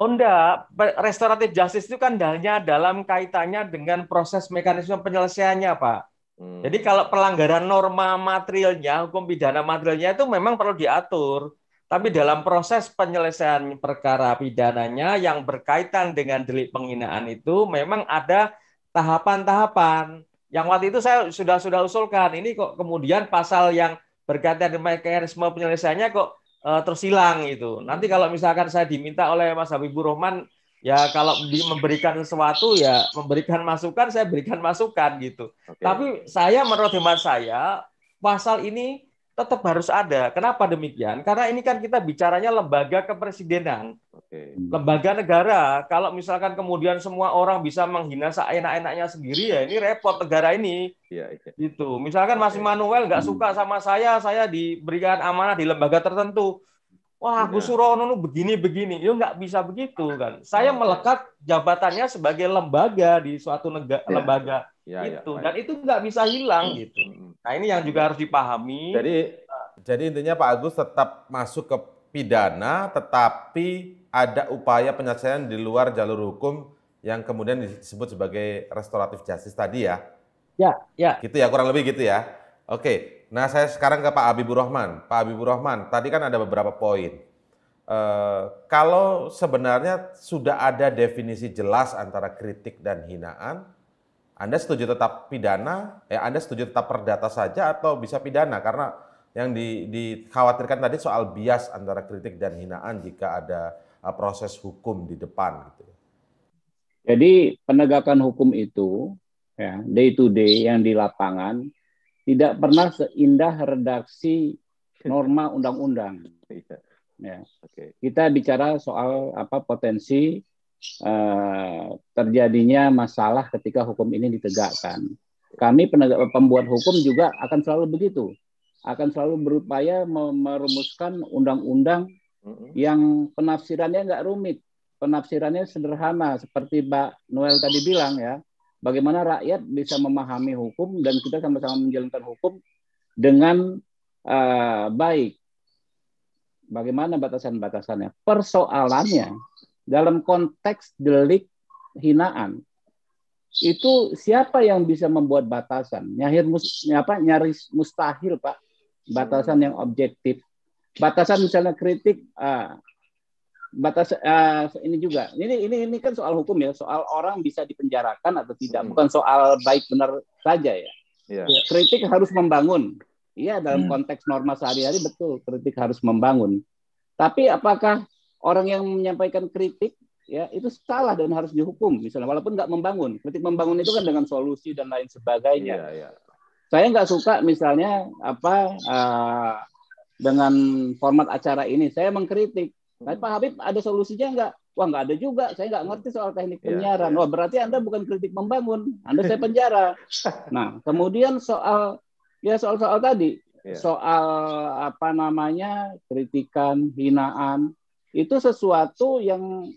Oh enggak, restoratif justice itu kan hanya dalam kaitannya dengan proses mekanisme penyelesaiannya, Pak. Hmm. Jadi kalau pelanggaran norma materialnya, hukum pidana materialnya itu memang perlu diatur tapi dalam proses penyelesaian perkara pidananya yang berkaitan dengan delik penghinaan itu memang ada tahapan-tahapan. Yang waktu itu saya sudah sudah usulkan ini kok kemudian pasal yang berkaitan dengan mekanisme penyelesaiannya kok e, tersilang itu Nanti kalau misalkan saya diminta oleh Mas Habibur Rahman ya kalau memberikan sesuatu ya memberikan masukan saya berikan masukan gitu. Okay. Tapi saya menurut hemat saya pasal ini tetap harus ada. Kenapa demikian? Karena ini kan kita bicaranya lembaga kepresidenan, Oke. lembaga negara. Kalau misalkan kemudian semua orang bisa menghina seenak-enaknya sendiri, ya ini repot negara ini. Iya. iya. Itu. Misalkan Mas Oke. Manuel nggak hmm. suka sama saya, saya diberikan amanah di lembaga tertentu. Wah, Gus iya. Surono begini begini. itu ya, nggak bisa begitu iya. kan. Saya iya, melekat jabatannya sebagai lembaga di suatu ya. lembaga ya, itu ya, dan itu nggak bisa hilang hmm. gitu. Hmm. Nah, ini yang juga harus dipahami. Jadi jadi intinya Pak Agus tetap masuk ke pidana tetapi ada upaya penyelesaian di luar jalur hukum yang kemudian disebut sebagai restoratif justice tadi ya. Ya, ya. Gitu ya, kurang lebih gitu ya. Oke, Nah, saya sekarang ke Pak Habibur Rahman. Pak Habibur Rahman, tadi kan ada beberapa poin. E, kalau sebenarnya sudah ada definisi jelas antara kritik dan hinaan, Anda setuju tetap pidana? Eh, Anda setuju tetap perdata saja atau bisa pidana? Karena yang di, dikhawatirkan tadi soal bias antara kritik dan hinaan jika ada eh, proses hukum di depan gitu. Ya. Jadi penegakan hukum itu ya day to day yang di lapangan tidak pernah seindah redaksi norma undang-undang. Iya. Ya. Kita bicara soal apa potensi uh, terjadinya masalah ketika hukum ini ditegakkan. Kami penegak, pembuat hukum juga akan selalu begitu, akan selalu berupaya merumuskan undang-undang yang penafsirannya nggak rumit, penafsirannya sederhana seperti Mbak Noel tadi bilang ya bagaimana rakyat bisa memahami hukum dan kita sama-sama menjalankan hukum dengan uh, baik. Bagaimana batasan-batasannya? Persoalannya dalam konteks delik hinaan itu siapa yang bisa membuat batasan? Nyahir mus, apa nyaris mustahil pak batasan yang objektif. Batasan misalnya kritik uh, batas uh, ini juga ini ini ini kan soal hukum ya soal orang bisa dipenjarakan atau tidak hmm. bukan soal baik benar saja ya yeah. Ya, kritik harus membangun iya dalam hmm. konteks norma sehari-hari betul kritik harus membangun tapi apakah orang yang menyampaikan kritik ya itu salah dan harus dihukum misalnya walaupun nggak membangun kritik membangun itu kan dengan solusi dan lain sebagainya yeah, yeah. saya nggak suka misalnya apa uh, dengan format acara ini saya mengkritik Nah, Pak Habib ada solusinya nggak? Wah nggak ada juga. Saya nggak ngerti soal teknik iya. penyiaran. Wah berarti Anda bukan kritik membangun. Anda saya penjara. Nah kemudian soal ya soal-soal tadi iya. soal apa namanya kritikan hinaan itu sesuatu yang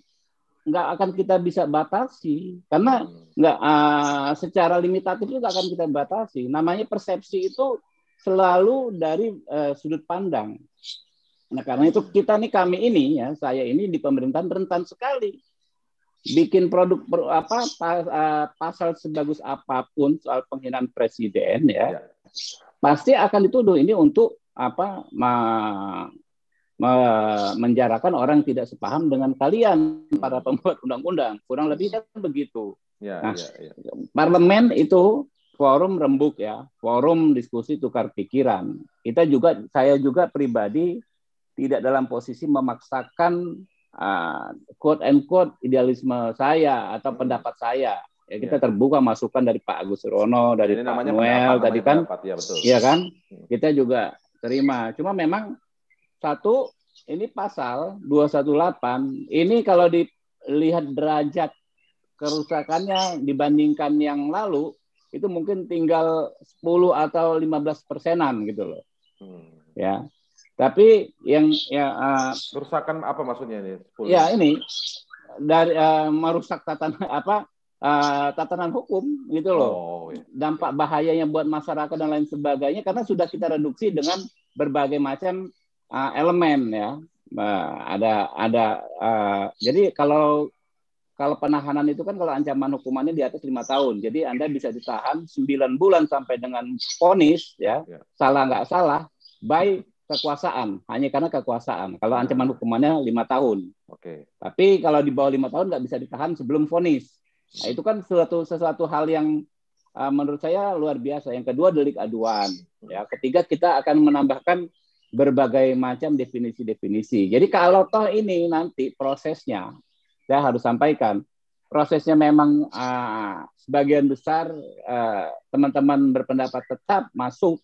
nggak akan kita bisa batasi karena hmm. nggak uh, secara limitatif juga akan kita batasi. Namanya persepsi itu selalu dari uh, sudut pandang. Nah, karena itu kita nih kami ini ya, saya ini di pemerintahan rentan sekali. Bikin produk apa pasal sebagus apapun soal penghinaan presiden ya, ya. pasti akan dituduh ini untuk apa ma, menjarakan orang tidak sepaham dengan kalian para pembuat undang-undang. Kurang lebih kan begitu. Ya, nah, ya, ya. parlemen itu forum rembuk ya, forum diskusi tukar pikiran. Kita juga saya juga pribadi tidak dalam posisi memaksakan uh, quote and quote idealisme saya atau pendapat saya. Ya kita ya. terbuka masukan dari Pak Agus Rono, dari Ini Pak Noel tadi kan. ya, betul. Iya kan? Hmm. Kita juga terima. Cuma memang satu ini pasal 218 ini kalau dilihat derajat kerusakannya dibandingkan yang lalu itu mungkin tinggal 10 atau 15 persenan gitu loh. Hmm. Ya. Tapi yang ya uh, kerusakan apa maksudnya ini? Pulis? Ya ini dari uh, merusak tatanan apa uh, tatanan hukum gitu loh. Oh, iya. Dampak bahayanya buat masyarakat dan lain sebagainya karena sudah kita reduksi dengan berbagai macam uh, elemen ya. Uh, ada ada uh, jadi kalau kalau penahanan itu kan kalau ancaman hukumannya di atas lima tahun, jadi anda bisa ditahan 9 bulan sampai dengan ponis ya, ya. salah nggak salah, Baik kekuasaan, hanya karena kekuasaan. Kalau ancaman hukumannya lima tahun. Oke. Okay. Tapi kalau di bawah lima tahun nggak bisa ditahan sebelum vonis. Nah, itu kan sesuatu sesuatu hal yang uh, menurut saya luar biasa. Yang kedua delik aduan. Ya, ketiga kita akan menambahkan berbagai macam definisi-definisi. Jadi kalau toh ini nanti prosesnya, saya harus sampaikan prosesnya memang uh, sebagian besar ah, teman-teman uh, teman -teman berpendapat tetap masuk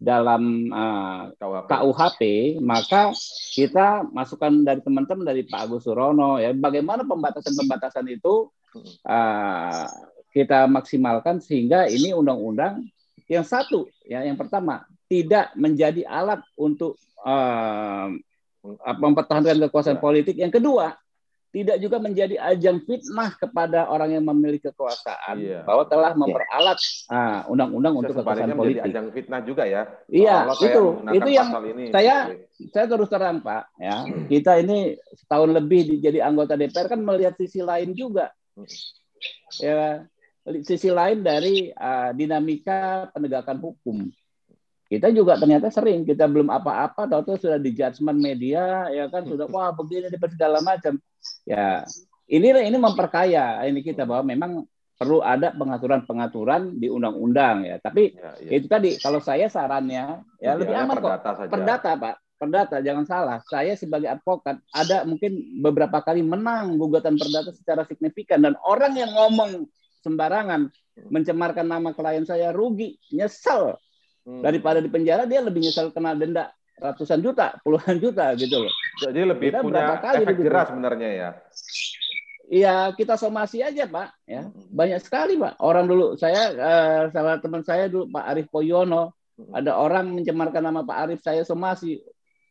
dalam uh, eh, KUHP. KUHP, maka kita masukan dari teman-teman dari Pak Agus Surono ya, bagaimana pembatasan-pembatasan itu uh, kita maksimalkan sehingga ini undang-undang yang satu ya, yang pertama tidak menjadi alat untuk uh, mempertahankan kekuasaan ya. politik. Yang kedua tidak juga menjadi ajang fitnah kepada orang yang memiliki kekuasaan iya. bahwa telah iya. memperalat ah, undang-undang untuk kekuasaan politik. Ajang fitnah juga ya. Iya, Allah itu itu yang ini. saya saya terus terang Pak ya. Kita ini setahun lebih jadi anggota DPR kan melihat sisi lain juga. Ya, sisi lain dari uh, dinamika penegakan hukum. Kita juga ternyata sering kita belum apa-apa, tahu-tahu sudah di judgement media, ya kan sudah wah begini di segala macam. Ya ini ini memperkaya ini kita bahwa memang perlu ada pengaturan-pengaturan di undang-undang ya. Tapi ya, ya. itu tadi kalau saya sarannya ya, ya lebih aman kok. Saja. Perdata Pak, perdata jangan salah. Saya sebagai advokat ada mungkin beberapa kali menang gugatan perdata secara signifikan dan orang yang ngomong sembarangan hmm. mencemarkan nama klien saya rugi, nyesel. Hmm. Daripada di penjara dia lebih nyesal kena denda ratusan juta, puluhan juta gitu loh. Jadi lebih kita punya berapa kali efek sebenarnya ya. Iya, kita somasi aja, Pak, ya. Hmm. Banyak sekali, Pak. Orang dulu saya eh, sama teman saya dulu Pak Arif Poyono, hmm. ada orang mencemarkan nama Pak Arif, saya somasi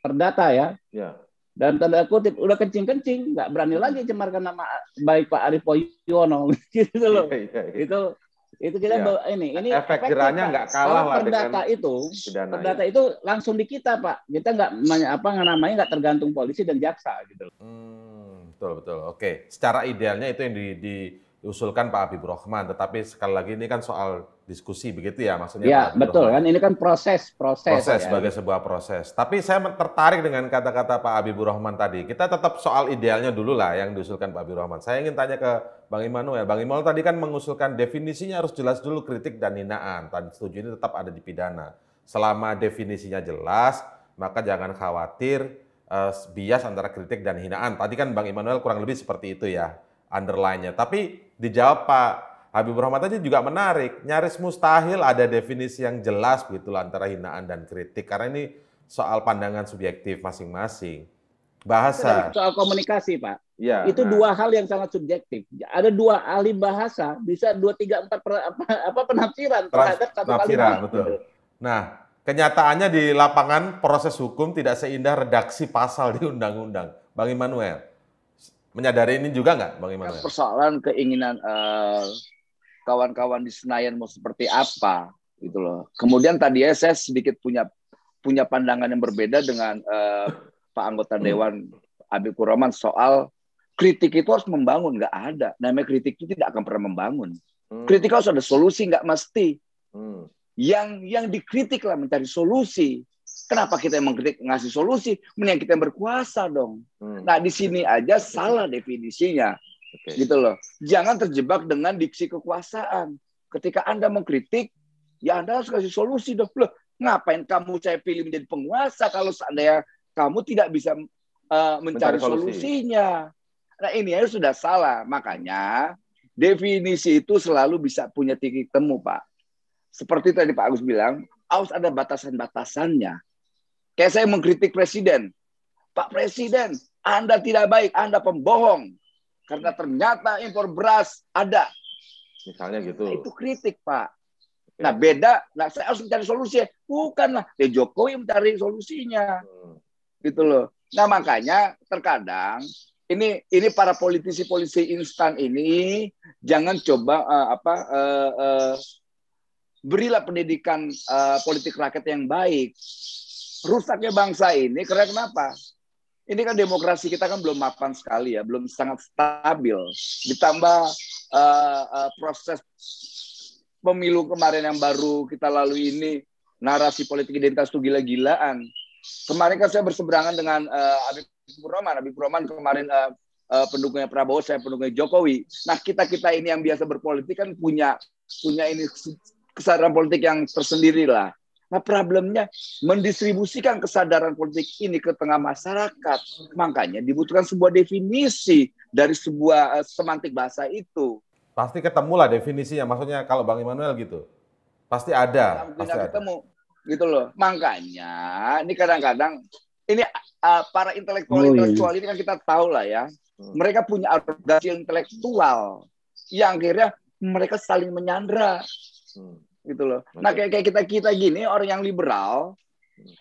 perdata ya. ya. Dan tanda kutip udah kencing-kencing, nggak berani lagi cemarkan nama baik Pak Arif Poyono gitu loh. Ya, ya, ya. Itu itu kita ya. bawa ini ini efek, efek jerahnya nggak kalah lah perdata itu pidana, perdata itu langsung di kita pak kita nggak apa namanya nggak tergantung polisi dan jaksa gitu hmm, betul betul oke secara idealnya itu yang di, di diusulkan Pak Habibur Rohman, Tetapi sekali lagi ini kan soal diskusi begitu ya maksudnya. Ya betul Rahman. kan ini kan proses proses. Proses ya. sebagai sebuah proses. Tapi saya tertarik dengan kata-kata Pak Habibur Rohman tadi. Kita tetap soal idealnya dulu lah yang diusulkan Pak Habibur Rohman. Saya ingin tanya ke Bang Immanuel. Bang Immanuel tadi kan mengusulkan definisinya harus jelas dulu kritik dan hinaan. Tadi setuju ini tetap ada di pidana. Selama definisinya jelas, maka jangan khawatir uh, bias antara kritik dan hinaan. Tadi kan Bang Immanuel kurang lebih seperti itu ya underline-nya. Tapi dijawab Pak Habibur Rahmat tadi juga menarik, nyaris mustahil ada definisi yang jelas begitu antara hinaan dan kritik karena ini soal pandangan subjektif masing-masing. Bahasa soal komunikasi, Pak. Ya, itu nah. dua hal yang sangat subjektif. Ada dua ahli bahasa bisa dua tiga empat per, apa, apa penafsiran Trans, terhadap satu penafsiran, kalimat. Betul. Nah, kenyataannya di lapangan proses hukum tidak seindah redaksi pasal di undang-undang. Bang Immanuel. Menyadari ini juga nggak, Bang kan Iman? Persoalan keinginan eh, kawan-kawan uh, di Senayan mau seperti apa gitu loh. Kemudian tadi ya saya sedikit punya punya pandangan yang berbeda dengan uh, Pak anggota Dewan Abi Kuroman soal kritik itu harus membangun, nggak ada. Namanya kritik itu tidak akan pernah membangun. Hmm. Kritik harus ada solusi, nggak mesti. Hmm. Yang yang lah mencari solusi. Kenapa kita yang mengkritik ngasih solusi? Mending kita yang berkuasa dong. Hmm. Nah di sini aja salah definisinya, okay. gitu loh. Jangan terjebak dengan diksi kekuasaan. Ketika anda mengkritik, ya anda harus kasih solusi dong. Loh, ngapain kamu saya pilih menjadi penguasa kalau seandainya kamu tidak bisa uh, mencari, mencari solusi. solusinya? Nah ini aja sudah salah. Makanya definisi itu selalu bisa punya titik temu, Pak. Seperti tadi Pak Agus bilang, harus ada batasan-batasannya Kayak saya mengkritik presiden. Pak Presiden, Anda tidak baik, Anda pembohong. Karena ternyata impor beras ada. Misalnya gitu. Nah, itu kritik, Pak. Nah, beda. Nah, saya harus mencari solusi. Bukanlah. Ya, Jokowi mencari solusinya. Hmm. Gitu loh. Nah, makanya terkadang ini ini para politisi-politisi instan ini jangan coba uh, apa uh, uh, berilah pendidikan uh, politik rakyat yang baik rusaknya bangsa ini karena kenapa? Ini kan demokrasi kita kan belum mapan sekali ya, belum sangat stabil. Ditambah uh, uh, proses pemilu kemarin yang baru kita lalui ini narasi politik identitas itu gila-gilaan. Kemarin kan saya berseberangan dengan uh, Habib Purnoman. Habib Purnoman kemarin uh, uh, pendukungnya Prabowo, saya pendukungnya Jokowi. Nah kita kita ini yang biasa berpolitik kan punya punya ini kesadaran politik yang tersendiri lah Nah problemnya mendistribusikan kesadaran politik ini ke tengah masyarakat. Makanya dibutuhkan sebuah definisi dari sebuah eh, semantik bahasa itu. Pasti ketemu lah definisinya, maksudnya kalau Bang Immanuel gitu. Pasti ada. Nah, pasti ada. ketemu gitu loh. Makanya ini kadang-kadang ini uh, para intelektual oh, iya, iya. intelektual ini kan kita tahu lah ya. Hmm. Mereka punya arogansi intelektual yang akhirnya mereka saling menyandra. Hmm gitu loh. Nah, betul. Nah kayak kayak kita kita gini orang yang liberal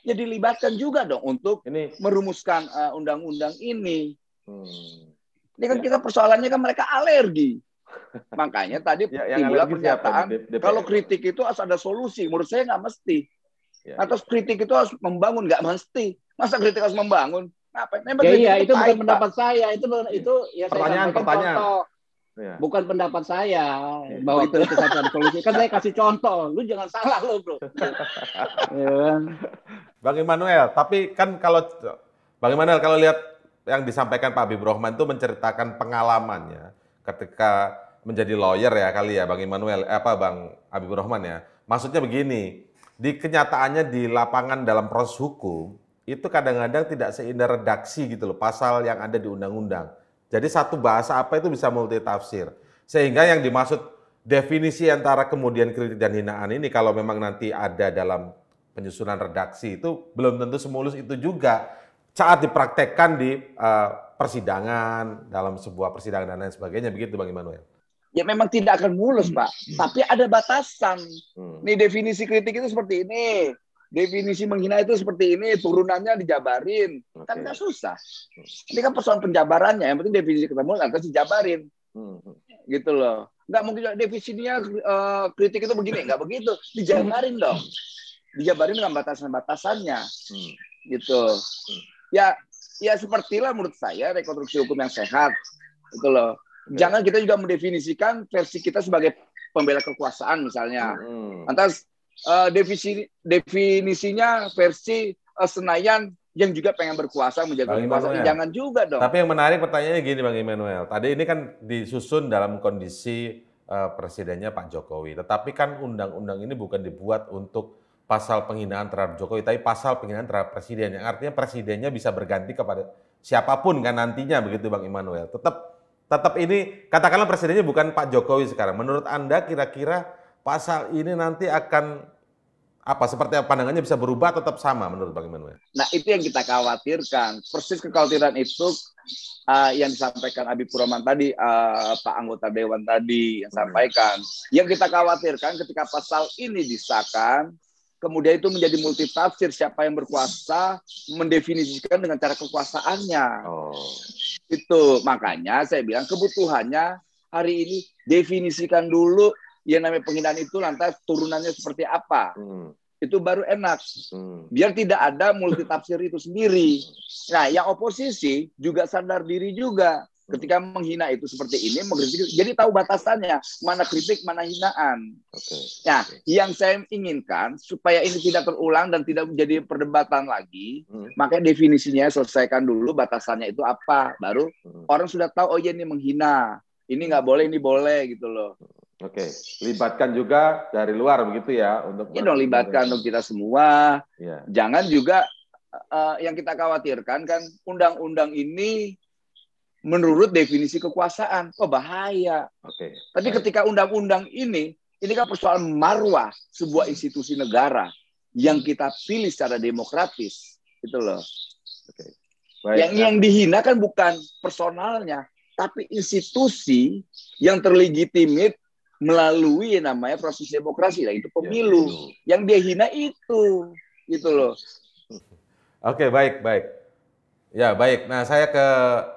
ya dilibatkan juga dong untuk ini. merumuskan eh, undang-undang uh, ini. Hmm. Ini kan ya. kita persoalannya kan mereka alergi. Makanya tadi ya, timbul pernyataan kalau kritik itu harus ada solusi. Menurut saya nggak mesti. Ya, Atau kritik itu harus membangun nggak mesti. Masa kritik harus membangun? Apa? Nah, ya, iya, itu, itu bukan pendapat saya. Itu itu ya pertanyaan, saya pertanyaan. Contoh Ya. Bukan pendapat saya ya. bahwa itu kesatuan polisi. Kan saya kasih contoh, lu jangan salah lo, Bro. ya. Bang Immanuel, tapi kan kalau Bang Immanuel kalau lihat yang disampaikan Pak Habibur Rahman itu menceritakan pengalamannya ketika menjadi lawyer ya kali ya Bang Immanuel, eh, apa Bang Habibur Rahman ya. Maksudnya begini, di kenyataannya di lapangan dalam proses hukum itu kadang-kadang tidak seindah redaksi gitu loh pasal yang ada di undang-undang jadi satu bahasa apa itu bisa multi tafsir Sehingga yang dimaksud definisi antara kemudian kritik dan hinaan ini kalau memang nanti ada dalam penyusunan redaksi itu belum tentu semulus itu juga saat dipraktekkan di uh, persidangan dalam sebuah persidangan dan lain sebagainya begitu Bang Immanuel. Ya memang tidak akan mulus, Pak. Hmm. Tapi ada batasan. Hmm. Nih definisi kritik itu seperti ini definisi menghina itu seperti ini, turunannya dijabarin. Kan nggak susah. Ini kan persoalan penjabarannya. Yang penting definisi ketemu, lantas dijabarin. Hmm, hmm. Gitu loh. Nggak mungkin definisinya eh, kritik itu begini. Nggak begitu. Dijabarin dong. Dijabarin dengan batasan-batasannya. Hmm. Gitu. Hmm. ya Ya, seperti lah menurut saya rekonstruksi hukum yang sehat. Gitu loh. Jangan kita juga mendefinisikan versi kita sebagai pembela kekuasaan misalnya. Hmm. Lantas Eh, definisi, definisinya versi uh, Senayan yang juga pengen berkuasa menjaga kekuasaan ya, Jangan juga dong. Tapi yang menarik pertanyaannya gini Bang Immanuel. Tadi ini kan disusun dalam kondisi uh, presidennya Pak Jokowi. Tetapi kan undang-undang ini bukan dibuat untuk pasal penghinaan terhadap Jokowi, tapi pasal penghinaan terhadap presiden. Yang artinya presidennya bisa berganti kepada siapapun kan nantinya begitu Bang Immanuel. Tetap tetap ini katakanlah presidennya bukan Pak Jokowi sekarang. Menurut Anda kira-kira pasal ini nanti akan apa seperti apa pandangannya bisa berubah tetap sama menurut Bang Immanuel? Nah itu yang kita khawatirkan. Persis kekhawatiran itu uh, yang disampaikan Abi Purwaman tadi, uh, Pak anggota Dewan tadi yang sampaikan. Yang kita khawatirkan ketika pasal ini disahkan, kemudian itu menjadi multitafsir siapa yang berkuasa mendefinisikan dengan cara kekuasaannya. Oh. Itu makanya saya bilang kebutuhannya hari ini definisikan dulu yang namanya penghinaan itu lantas turunannya seperti apa. Hmm. Itu baru enak. Hmm. Biar tidak ada multitafsir itu sendiri. Nah, yang oposisi juga sadar diri juga ketika menghina itu seperti ini mengkritik jadi tahu batasannya mana kritik mana hinaan okay. nah okay. yang saya inginkan supaya ini tidak terulang dan tidak menjadi perdebatan lagi hmm. makanya definisinya selesaikan dulu batasannya itu apa baru hmm. orang sudah tahu oh ya ini menghina ini nggak boleh ini boleh gitu loh hmm. Oke, okay. libatkan juga dari luar begitu ya untuk. Iya dong, libatkan untuk kita semua. Ya. Jangan juga uh, yang kita khawatirkan kan undang-undang ini menurut definisi kekuasaan, oh bahaya. Oke. Okay. Tapi ketika undang-undang ini, ini kan persoalan marwah sebuah hmm. institusi negara yang kita pilih secara demokratis, gitu loh. Oke. Okay. Yang yang dihina kan bukan personalnya, tapi institusi yang terlegitimit melalui namanya proses demokrasi lah itu pemilu. Ya, yang dia hina itu gitu loh. Oke, baik, baik. Ya, baik. Nah, saya ke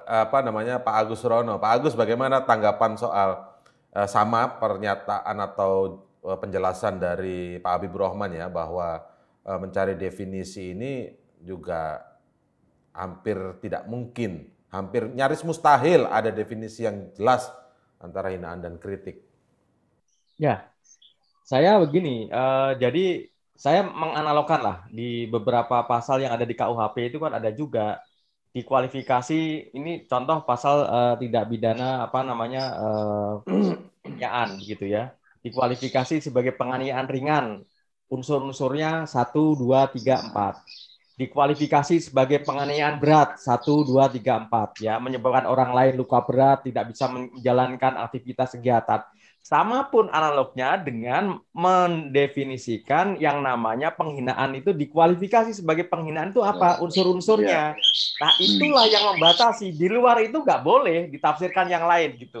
apa namanya Pak Agus Rono. Pak Agus bagaimana tanggapan soal eh, sama pernyataan atau eh, penjelasan dari Pak Habib Rohman ya bahwa eh, mencari definisi ini juga hampir tidak mungkin, hampir nyaris mustahil ada definisi yang jelas antara hinaan dan kritik. Ya, saya begini. Uh, jadi saya menganalogkan lah di beberapa pasal yang ada di KUHP itu kan ada juga dikualifikasi ini contoh pasal uh, tidak pidana apa namanya uh, eh, penganiayaan gitu ya dikualifikasi sebagai penganiayaan ringan unsur-unsurnya satu dua tiga empat dikualifikasi sebagai penganiayaan berat satu dua tiga empat ya menyebabkan orang lain luka berat tidak bisa menjalankan aktivitas kegiatan sama pun analognya dengan mendefinisikan yang namanya penghinaan itu dikualifikasi sebagai penghinaan itu apa iya. unsur-unsurnya. Iya. Nah hmm. itulah yang membatasi. Di luar itu nggak boleh ditafsirkan yang lain gitu.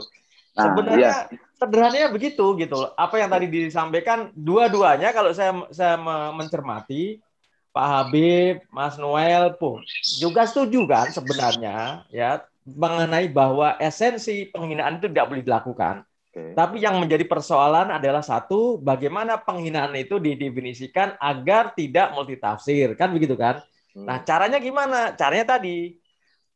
Nah, sebenarnya iya. sederhananya begitu gitu. Apa yang tadi disampaikan dua-duanya kalau saya saya mencermati Pak Habib, Mas Noel pun juga setuju kan sebenarnya ya mengenai bahwa esensi penghinaan itu tidak boleh dilakukan Okay. Tapi yang menjadi persoalan adalah satu, bagaimana penghinaan itu didefinisikan agar tidak multitafsir, kan begitu kan? Hmm. Nah, caranya gimana? Caranya tadi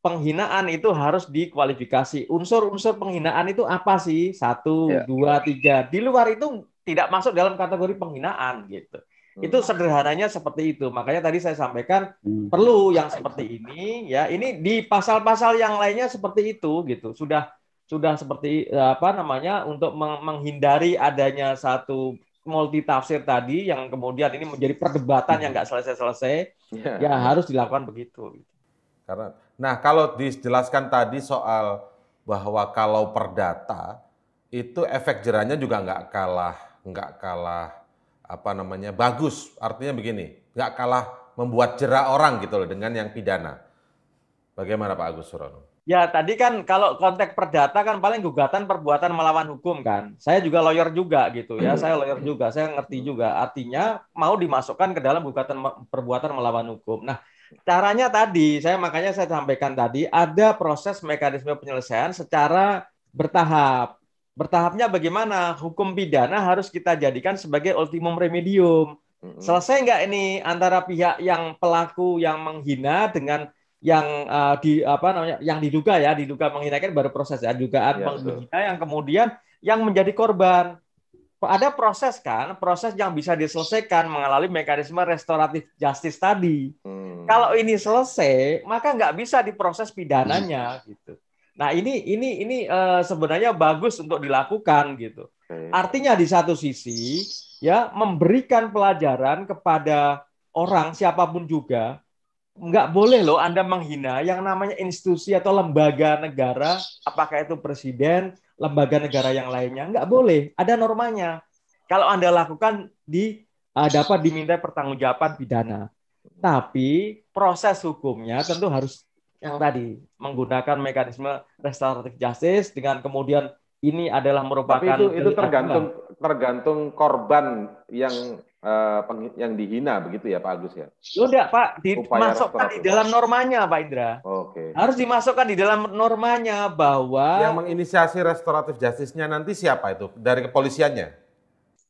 penghinaan itu harus dikualifikasi. Unsur-unsur penghinaan itu apa sih? Satu, yeah. dua, tiga. Di luar itu tidak masuk dalam kategori penghinaan gitu. Hmm. Itu sederhananya seperti itu. Makanya tadi saya sampaikan hmm. perlu yang seperti ini ya. Ini di pasal-pasal yang lainnya seperti itu gitu. Sudah sudah seperti eh, apa namanya untuk menghindari adanya satu multi tafsir tadi yang kemudian ini menjadi perdebatan yang hmm. nggak selesai-selesai iya. ya harus dilakukan begitu. Karena nah kalau dijelaskan tadi soal bahwa kalau perdata itu efek jerahnya juga nggak kalah nggak kalah apa namanya bagus artinya begini nggak kalah membuat jerah orang gitu loh dengan yang pidana. Bagaimana Pak Agus Surono? Ya, tadi kan kalau konteks perdata kan paling gugatan perbuatan melawan hukum kan. Saya juga lawyer juga gitu ya. Saya lawyer juga, saya ngerti juga. Artinya mau dimasukkan ke dalam gugatan perbuatan melawan hukum. Nah, caranya tadi saya makanya saya sampaikan tadi ada proses mekanisme penyelesaian secara bertahap. Bertahapnya bagaimana? Hukum pidana harus kita jadikan sebagai ultimum remedium. Selesai nggak ini antara pihak yang pelaku yang menghina dengan yang uh, di apa namanya yang diduga ya diduga menghinakan baru proses ya dugaan ya, penghina yang kemudian yang menjadi korban ada proses kan proses yang bisa diselesaikan melalui mekanisme restoratif justice tadi hmm. kalau ini selesai maka nggak bisa diproses pidananya hmm. gitu nah ini ini ini uh, sebenarnya bagus untuk dilakukan gitu okay. artinya di satu sisi ya memberikan pelajaran kepada orang siapapun juga nggak boleh loh Anda menghina yang namanya institusi atau lembaga negara, apakah itu presiden, lembaga negara yang lainnya, nggak boleh. Ada normanya. Kalau Anda lakukan di uh, dapat diminta pertanggungjawaban pidana. Tapi proses hukumnya tentu harus yang tadi menggunakan mekanisme restoratif justice dengan kemudian ini adalah merupakan Tapi itu itu tergantung tergantung korban yang uh, yang dihina begitu ya Pak Agus ya? Sudah ya Pak, dimasukkan di dalam normanya Pak Indra. Oke. Okay. Harus dimasukkan di dalam normanya bahwa yang menginisiasi restoratif justice-nya nanti siapa itu? Dari kepolisiannya?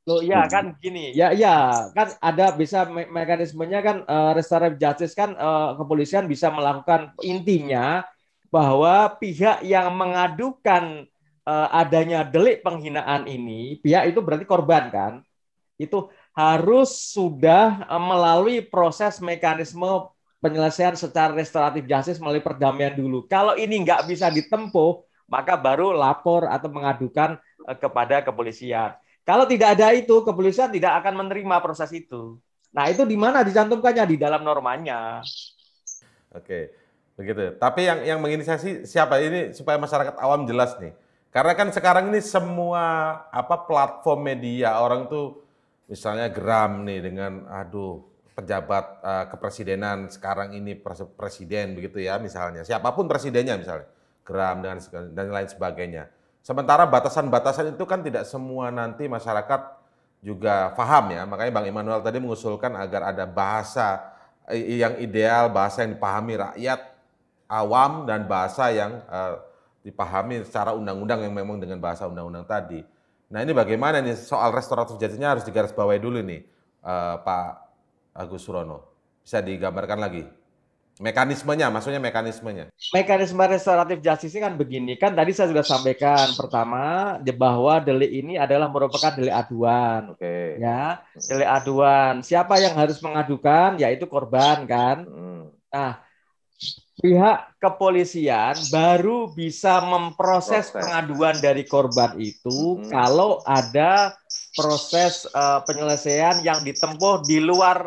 Loh ya kan gini. Ya ya, kan ada bisa me mekanismenya kan uh, restoratif justice kan uh, kepolisian bisa melakukan intinya bahwa pihak yang mengadukan adanya delik penghinaan ini, pihak itu berarti korban kan? Itu harus sudah eh, melalui proses mekanisme penyelesaian secara restoratif justice melalui perdamaian dulu. Kalau ini nggak bisa ditempuh, maka baru lapor atau mengadukan eh, kepada kepolisian. Kalau tidak ada itu, kepolisian tidak akan menerima proses itu. Nah, itu di mana dicantumkannya di dalam normanya. Oke, begitu. Tapi yang yang menginisiasi siapa ini supaya masyarakat awam jelas nih. Karena kan sekarang ini semua apa platform media orang tuh misalnya geram nih dengan aduh pejabat uh, kepresidenan sekarang ini presiden begitu ya misalnya siapapun presidennya misalnya geram dan dan lain sebagainya. Sementara batasan-batasan itu kan tidak semua nanti masyarakat juga paham ya. Makanya Bang Immanuel tadi mengusulkan agar ada bahasa eh, yang ideal, bahasa yang dipahami rakyat awam dan bahasa yang uh, dipahami secara undang-undang yang memang dengan bahasa undang-undang tadi. Nah ini bagaimana nih soal restoratif justice-nya harus digarisbawahi dulu nih uh, Pak Agus Surono. Bisa digambarkan lagi mekanismenya, maksudnya mekanismenya. Mekanisme restoratif justice kan begini kan tadi saya sudah sampaikan pertama bahwa delik ini adalah merupakan delik aduan, oke okay. ya delik aduan. Siapa yang harus mengadukan? Yaitu korban kan. Hmm. Nah pihak kepolisian baru bisa memproses proses. pengaduan dari korban itu hmm. kalau ada proses uh, penyelesaian yang ditempuh di luar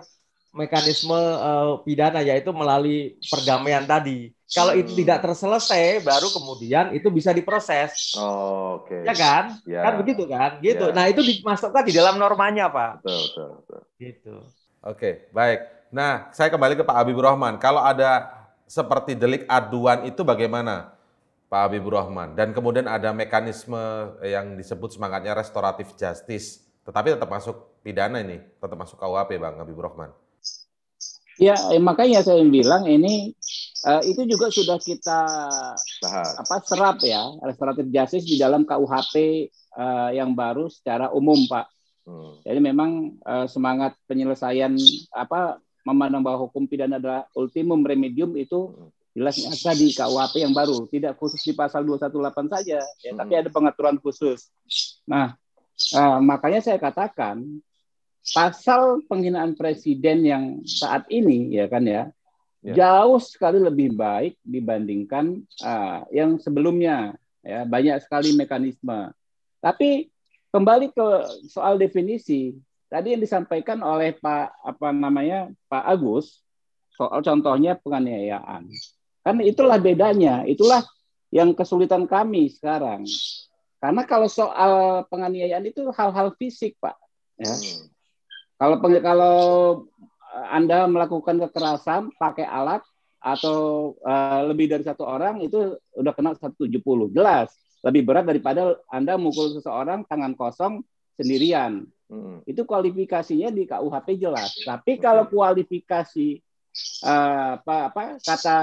mekanisme uh, pidana yaitu melalui perdamaian tadi. Kalau hmm. itu tidak terselesai, baru kemudian itu bisa diproses. Oh, Oke. Okay. Ya kan? Yeah. Kan begitu kan? Gitu. Yeah. Nah itu dimasukkan di dalam normanya, Pak. Betul, betul, betul. Gitu. Oke, okay, baik. Nah, saya kembali ke Pak Habibur Rahman. Kalau ada seperti delik aduan itu bagaimana Pak Habibur Rahman? Dan kemudian ada mekanisme yang disebut semangatnya restoratif justice, tetapi tetap masuk pidana ini, tetap masuk KUHP Bang Habibur Rahman. Ya, eh, makanya saya bilang ini uh, itu juga sudah kita Bahas. apa serap ya restoratif justice di dalam KUHP uh, eh, yang baru secara umum, Pak. Hmm. Jadi memang uh, semangat penyelesaian apa memandang bahwa hukum pidana adalah ultimum remedium itu jelas nyata hmm. di KUHP yang baru, tidak khusus di pasal 218 saja, ya, tapi hmm. ada pengaturan khusus. Nah, eh, makanya saya katakan pasal penghinaan presiden yang saat ini ya kan ya, ya. jauh sekali lebih baik dibandingkan eh, yang sebelumnya. Ya, banyak sekali mekanisme. Tapi kembali ke soal definisi, tadi yang disampaikan oleh Pak apa namanya Pak Agus soal contohnya penganiayaan. Kan itulah bedanya, itulah yang kesulitan kami sekarang. Karena kalau soal penganiayaan itu hal-hal fisik, Pak. Ya. Kalau kalau eh, Anda melakukan kekerasan pakai alat atau uh, lebih dari satu orang itu udah kena 170 jelas lebih berat daripada Anda mukul seseorang tangan kosong sendirian Hmm. Itu kualifikasinya di KUHP jelas. Iya. Tapi kalau kualifikasi uh, apa apa kata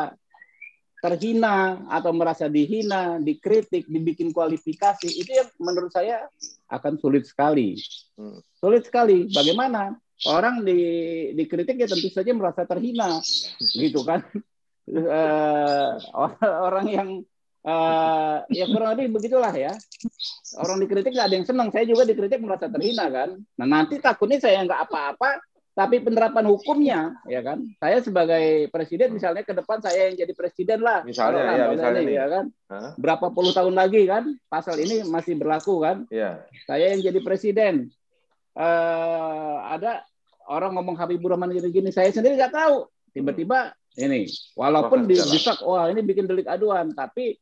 terhina atau merasa dihina, dikritik, dibikin kualifikasi itu yang menurut saya akan sulit sekali. Hmm. Sulit sekali. Bagaimana? Orang di dikritik ya tentu saja merasa terhina, gitu kan? Uh, orang yang Eh, ya kurang lebih begitulah ya. Orang dikritik nggak ada yang senang. Saya juga dikritik merasa terhina kan. Nah nanti takutnya saya nggak apa-apa, tapi penerapan hukumnya ya kan. Saya sebagai presiden misalnya ke depan saya yang jadi presiden lah. Misalnya ya, misalnya ini, ya kan. Huh? Berapa puluh tahun lagi kan pasal ini masih berlaku kan. Yeah. Saya yang jadi presiden. Uh, ada orang ngomong Habibur Rahman gini-gini, saya sendiri nggak tahu. Tiba-tiba ini walaupun di, wah ini bikin delik aduan tapi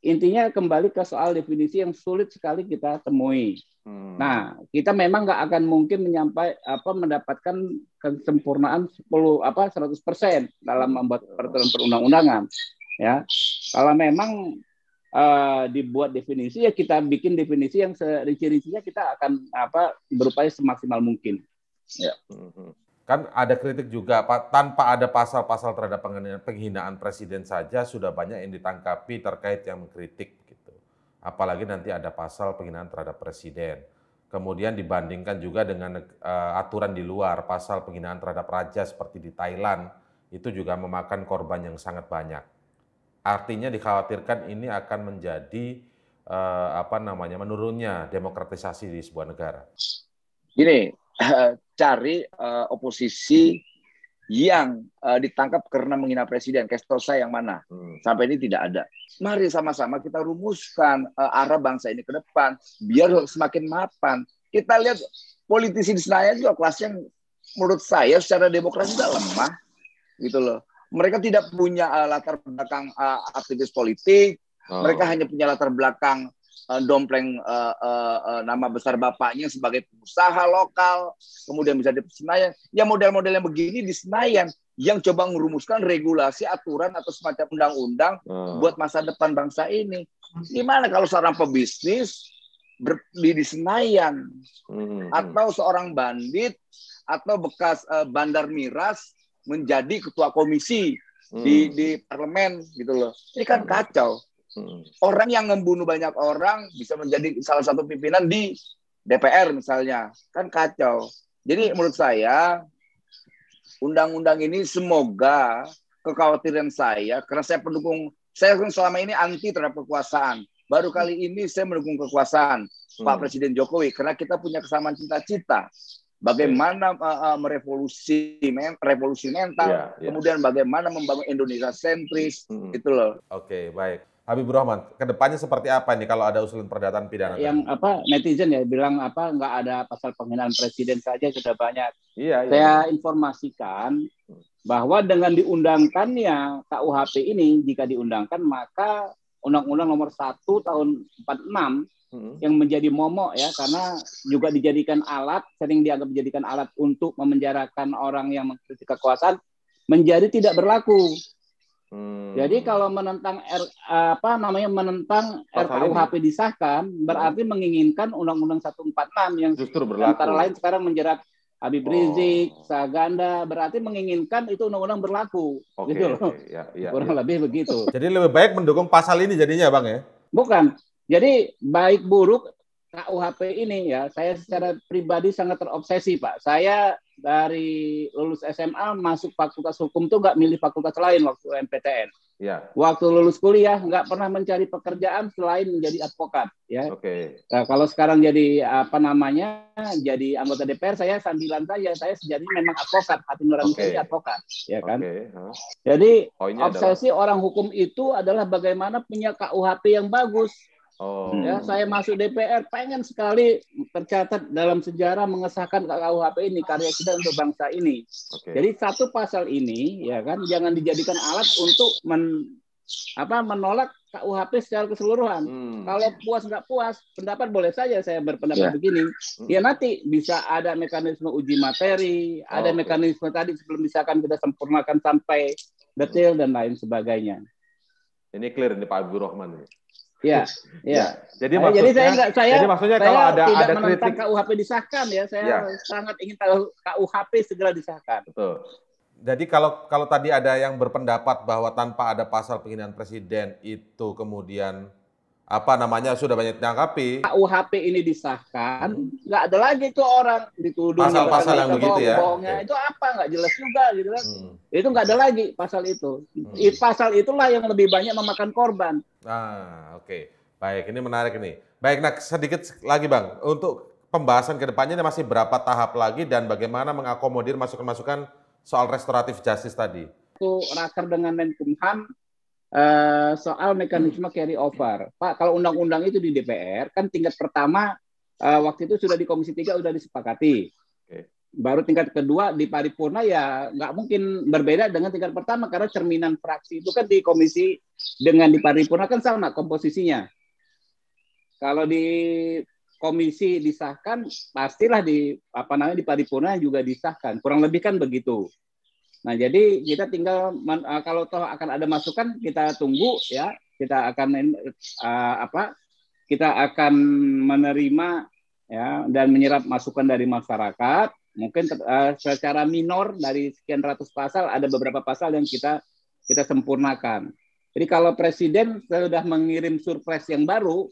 intinya kembali ke soal definisi yang sulit sekali kita temui. Hmm. Nah, kita memang nggak akan mungkin menyampai apa mendapatkan kesempurnaan 10 apa 100% dalam membuat peraturan perundang-undangan. Ya. Kalau memang uh, dibuat definisi ya kita bikin definisi yang serinci-rincinya kita akan apa berupaya semaksimal mungkin. Ya. Hmm, hmm. Kan ada kritik juga, Pak, tanpa ada pasal-pasal terhadap penghinaan presiden saja sudah banyak yang ditangkapi terkait yang mengkritik gitu. Apalagi nanti ada pasal penghinaan terhadap presiden. Kemudian dibandingkan juga dengan uh, aturan di luar, pasal penghinaan terhadap raja seperti di Thailand itu juga memakan korban yang sangat banyak. Artinya dikhawatirkan ini akan menjadi uh, apa namanya menurunnya demokratisasi di sebuah negara. Gini, cari uh, oposisi yang uh, ditangkap karena menghina presiden. Kestosa yang mana? Hmm. Sampai ini tidak ada. Mari sama-sama kita rumuskan uh, arah bangsa ini ke depan biar semakin mapan. Kita lihat politisi di Senayan juga yang menurut saya secara demokrasi sudah lemah gitu loh. Mereka tidak punya uh, latar belakang uh, aktivis politik, oh. mereka hanya punya latar belakang Eh, dompleng uh, uh, uh, nama besar bapaknya sebagai pengusaha lokal, kemudian bisa di Senayan. Ya model-model yang begini di Senayan yang coba merumuskan regulasi, aturan atau semacam undang-undang hmm. buat masa depan bangsa ini. Gimana kalau seorang pebisnis di di Senayan hmm, hmm. atau seorang bandit atau bekas uh, bandar miras menjadi ketua komisi hmm. di di parlemen gitu loh. Ini kan hmm. kacau. Hmm. Orang yang membunuh banyak orang bisa menjadi salah satu pimpinan di DPR misalnya. Kan kacau. Jadi menurut saya undang-undang ini semoga kekhawatiran saya karena saya pendukung saya selama ini anti terhadap kekuasaan. Baru hmm. kali ini saya mendukung kekuasaan hmm. Pak Presiden Jokowi karena kita punya kesamaan cita-cita. Bagaimana uh, uh, merevolusi men, revolusi mental, yeah, yeah. kemudian bagaimana membangun Indonesia sentris hmm. gitu loh. Oke, okay, baik. Habibur Rahman, kedepannya seperti apa ini kalau ada usulan perdataan pidana? Yang apa netizen ya bilang apa nggak ada pasal penghinaan presiden saja sudah banyak. Iya. iya. Saya iya. informasikan bahwa dengan diundangkannya KUHP ini jika diundangkan maka Undang-Undang Nomor 1 Tahun 46 hmm. yang menjadi momok ya karena juga dijadikan alat sering dianggap dijadikan alat untuk memenjarakan orang yang mengkritik kekuasaan menjadi tidak berlaku Hmm. Jadi kalau menentang R, apa namanya menentang RKUHP disahkan berarti menginginkan Undang-Undang 146 yang justru berlaku. antara lain sekarang menjerat Habib oh. Rizik, Saganda berarti menginginkan itu undang-undang berlaku okay. gitu loh. Ya, ya, ya. Kurang ya. lebih begitu. Jadi lebih baik mendukung pasal ini jadinya Bang ya. Bukan. Jadi baik buruk KUHP ini ya, saya secara pribadi sangat terobsesi Pak. Saya dari lulus SMA masuk fakultas hukum tuh nggak milih fakultas lain waktu MPTN. Ya. Waktu lulus kuliah nggak pernah mencari pekerjaan selain menjadi advokat. Ya. Oke. Okay. Nah, kalau sekarang jadi apa namanya jadi anggota DPR saya sambilan saya saya jadi memang advokat hati nurani okay. saya advokat ya kan. Okay. Huh. Jadi Poinnya obsesi adalah... orang hukum itu adalah bagaimana punya KUHP yang bagus Oh. Ya, saya masuk DPR pengen sekali tercatat dalam sejarah mengesahkan KUHP ini karya kita untuk bangsa ini. Okay. Jadi satu pasal ini ya kan jangan dijadikan alat untuk men apa menolak KUHP secara keseluruhan. Hmm. Kalau puas nggak puas, pendapat boleh saja saya berpendapat yeah. begini. Hmm. Ya nanti bisa ada mekanisme uji materi, oh, ada okay. mekanisme tadi sebelum misalkan kita sempurnakan sampai detail dan lain sebagainya. Ini clear nih Pak Abdul Rahman ini. Iya, iya. Jadi nah, maksudnya, jadi saya enggak, saya, jadi maksudnya saya kalau ada tidak ada kritik KUHP disahkan ya, saya ya. sangat ingin KUHP segera disahkan. Betul. Jadi kalau kalau tadi ada yang berpendapat bahwa tanpa ada pasal penghinaan presiden itu kemudian apa namanya sudah banyak ditangkapi. UHP ini disahkan, nggak ada lagi itu orang dituduh pasal-pasal yang begitu ya. Bohongnya okay. itu apa nggak jelas juga gitu kan. Hmm. Itu nggak ada lagi pasal itu. Hmm. Pasal itulah yang lebih banyak memakan korban. Ah, oke. Okay. Baik, ini menarik nih. Baik, nah sedikit lagi Bang, untuk pembahasan kedepannya masih berapa tahap lagi dan bagaimana mengakomodir masukan-masukan soal restoratif justice tadi? Itu raker dengan Menkumham Eh, soal mekanisme hmm. carry over. Pak, kalau undang-undang itu di DPR kan tingkat pertama uh, waktu itu sudah di Komisi 3 sudah disepakati. Baru tingkat kedua di paripurna ya nggak mungkin berbeda dengan tingkat pertama karena cerminan fraksi itu kan di komisi dengan di paripurna kan sama komposisinya. Kalau di komisi disahkan pastilah di apa namanya di paripurna juga disahkan. Kurang lebih kan begitu. Nah, jadi kita tinggal eh, kalau toh akan ada masukan kita tunggu ya, kita akan eh, apa? Kita akan menerima ya dan menyerap masukan dari masyarakat. Mungkin eh, secara minor dari sekian ratus pasal ada beberapa pasal yang kita kita sempurnakan. Jadi kalau presiden sudah mengirim surprise yang baru,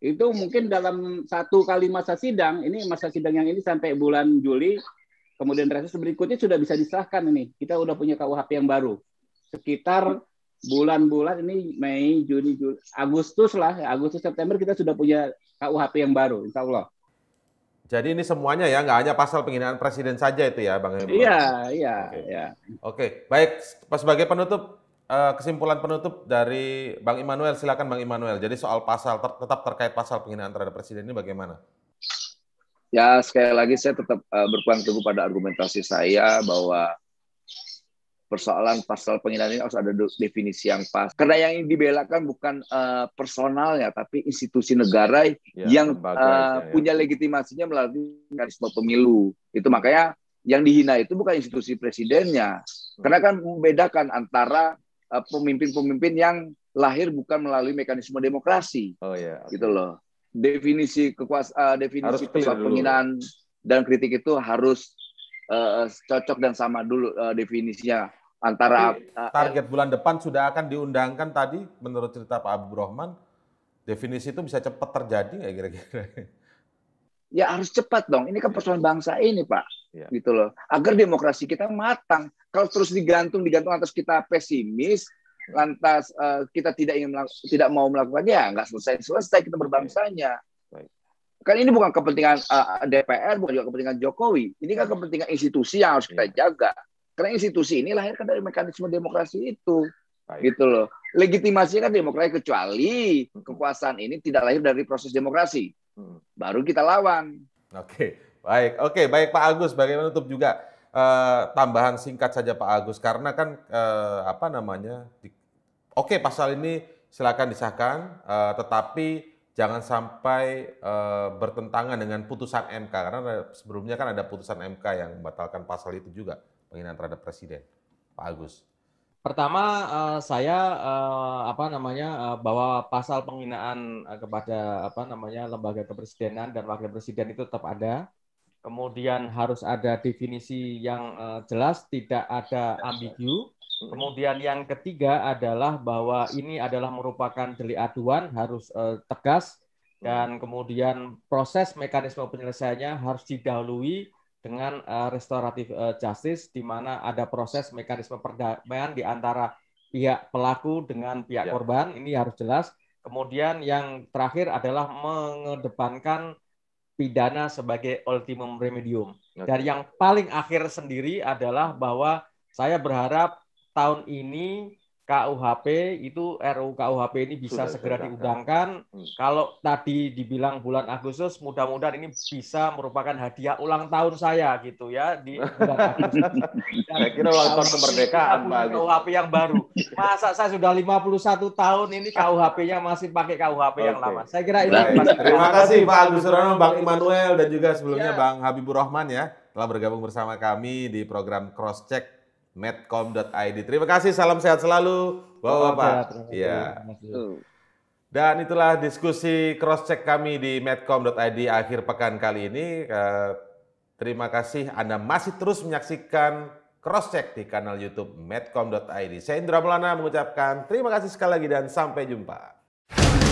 itu mungkin dalam satu kali masa sidang, ini masa sidang yang ini sampai bulan Juli Kemudian reses berikutnya sudah bisa disahkan ini. Kita sudah punya KUHP yang baru. Sekitar bulan-bulan ini Mei, Juni, Juli, Agustus lah, Agustus September kita sudah punya KUHP yang baru, insya Allah. Jadi ini semuanya ya, nggak hanya pasal penghinaan presiden saja itu ya, Bang Herman? Iya, iya, Oke. iya. Oke, baik. Pas Sebagai penutup, eh, kesimpulan penutup dari Bang Immanuel, silakan Bang Immanuel. Jadi soal pasal tetap terkait pasal penghinaan terhadap presiden ini bagaimana? ya sekali lagi saya tetap uh, berpegang teguh pada argumentasi saya bahwa persoalan pasal penghinaan ini harus ada definisi yang pas. Karena yang dibelakan bukan uh, personalnya, tapi institusi negara ya, yang uh, punya legitimasinya melalui mekanisme pemilu. Itu makanya yang dihina itu bukan institusi presidennya. Karena kan membedakan antara pemimpin-pemimpin uh, yang lahir bukan melalui mekanisme demokrasi. Oh ya. Gitu loh definisi kekuasaan, eh, definisi penghinaan dan kritik itu harus uh, cocok dan sama dulu uh, definisinya antara Jadi, target bulan depan sudah akan diundangkan tadi menurut cerita Pak Abu Rohman definisi itu bisa cepat terjadi nggak kira-kira? Ya harus cepat dong. Ini kan persoalan bangsa ini Pak, ya. gitu loh. Agar demokrasi kita matang. Kalau terus digantung digantung atas kita pesimis, lantas uh, kita tidak ingin tidak mau melakukannya, ya nggak selesai selesai kita berbangsanya. Kan ini bukan kepentingan uh, eh, DPR, bukan juga kepentingan Jokowi. Ini kan iya. kepentingan institusi yang harus kita iya. jaga. Karena institusi ini lahirkan dari mekanisme demokrasi itu. gitu loh. Legitimasinya kan demokrasi kecuali hmm. kekuasaan ini tidak lahir dari proses demokrasi. Hmm. Baru kita lawan. Oke, baik. Oke, baik Pak Agus. Bagaimana tutup juga Uh, tambahan singkat saja Pak Agus karena kan uh, apa namanya di oke okay, pasal ini silakan disahkan, uh, tetapi jangan sampai uh, bertentangan dengan putusan MK karena sebelumnya kan ada putusan MK yang membatalkan pasal itu juga penghinaan terhadap presiden. Pak Agus. Pertama uh, saya uh, apa namanya uh, bahwa pasal penghinaan kepada apa namanya lembaga kepresidenan dan wakil presiden itu tetap ada. Kemudian harus ada definisi yang uh, jelas, tidak ada ambigu Hmm. Kemudian yang ketiga adalah bahwa ini adalah merupakan delik aduan harus uh, tegas hmm. dan kemudian proses mekanisme penyelesaiannya harus didahului dengan uh, restoratif uh, justice di mana ada proses mekanisme perdamaian di antara pihak pelaku dengan pihak ya. korban ini harus jelas. Kemudian yang terakhir adalah mengedepankan pidana sebagai ultimum remedium. Dan yang paling akhir sendiri adalah bahwa saya berharap tahun ini KUHP itu RUU KUHP ini bisa sudah, segera diundangkan. Hmm. Kalau tadi dibilang bulan Agustus, mudah-mudahan ini bisa merupakan hadiah ulang tahun saya gitu ya di bulan Agustus. saya kira ulang tahun kemerdekaan baru. KUHP yang baru. Masa saya sudah 51 tahun ini KUHP-nya masih pakai KUHP okay. yang lama. Saya kira ini Mas. Terima kasih Pak Agus Rono, Bang Immanuel dan juga sebelumnya ya. Bang Habibur Rahman ya telah bergabung bersama kami di program Cross Check medcom.id. Terima kasih, salam sehat selalu. Bapak-bapak. Iya. Dan itulah diskusi cross check kami di medcom.id akhir pekan kali ini. Eh, terima kasih Anda masih terus menyaksikan cross check di kanal YouTube medcom.id. Saya Indra Maulana mengucapkan terima kasih sekali lagi dan sampai jumpa.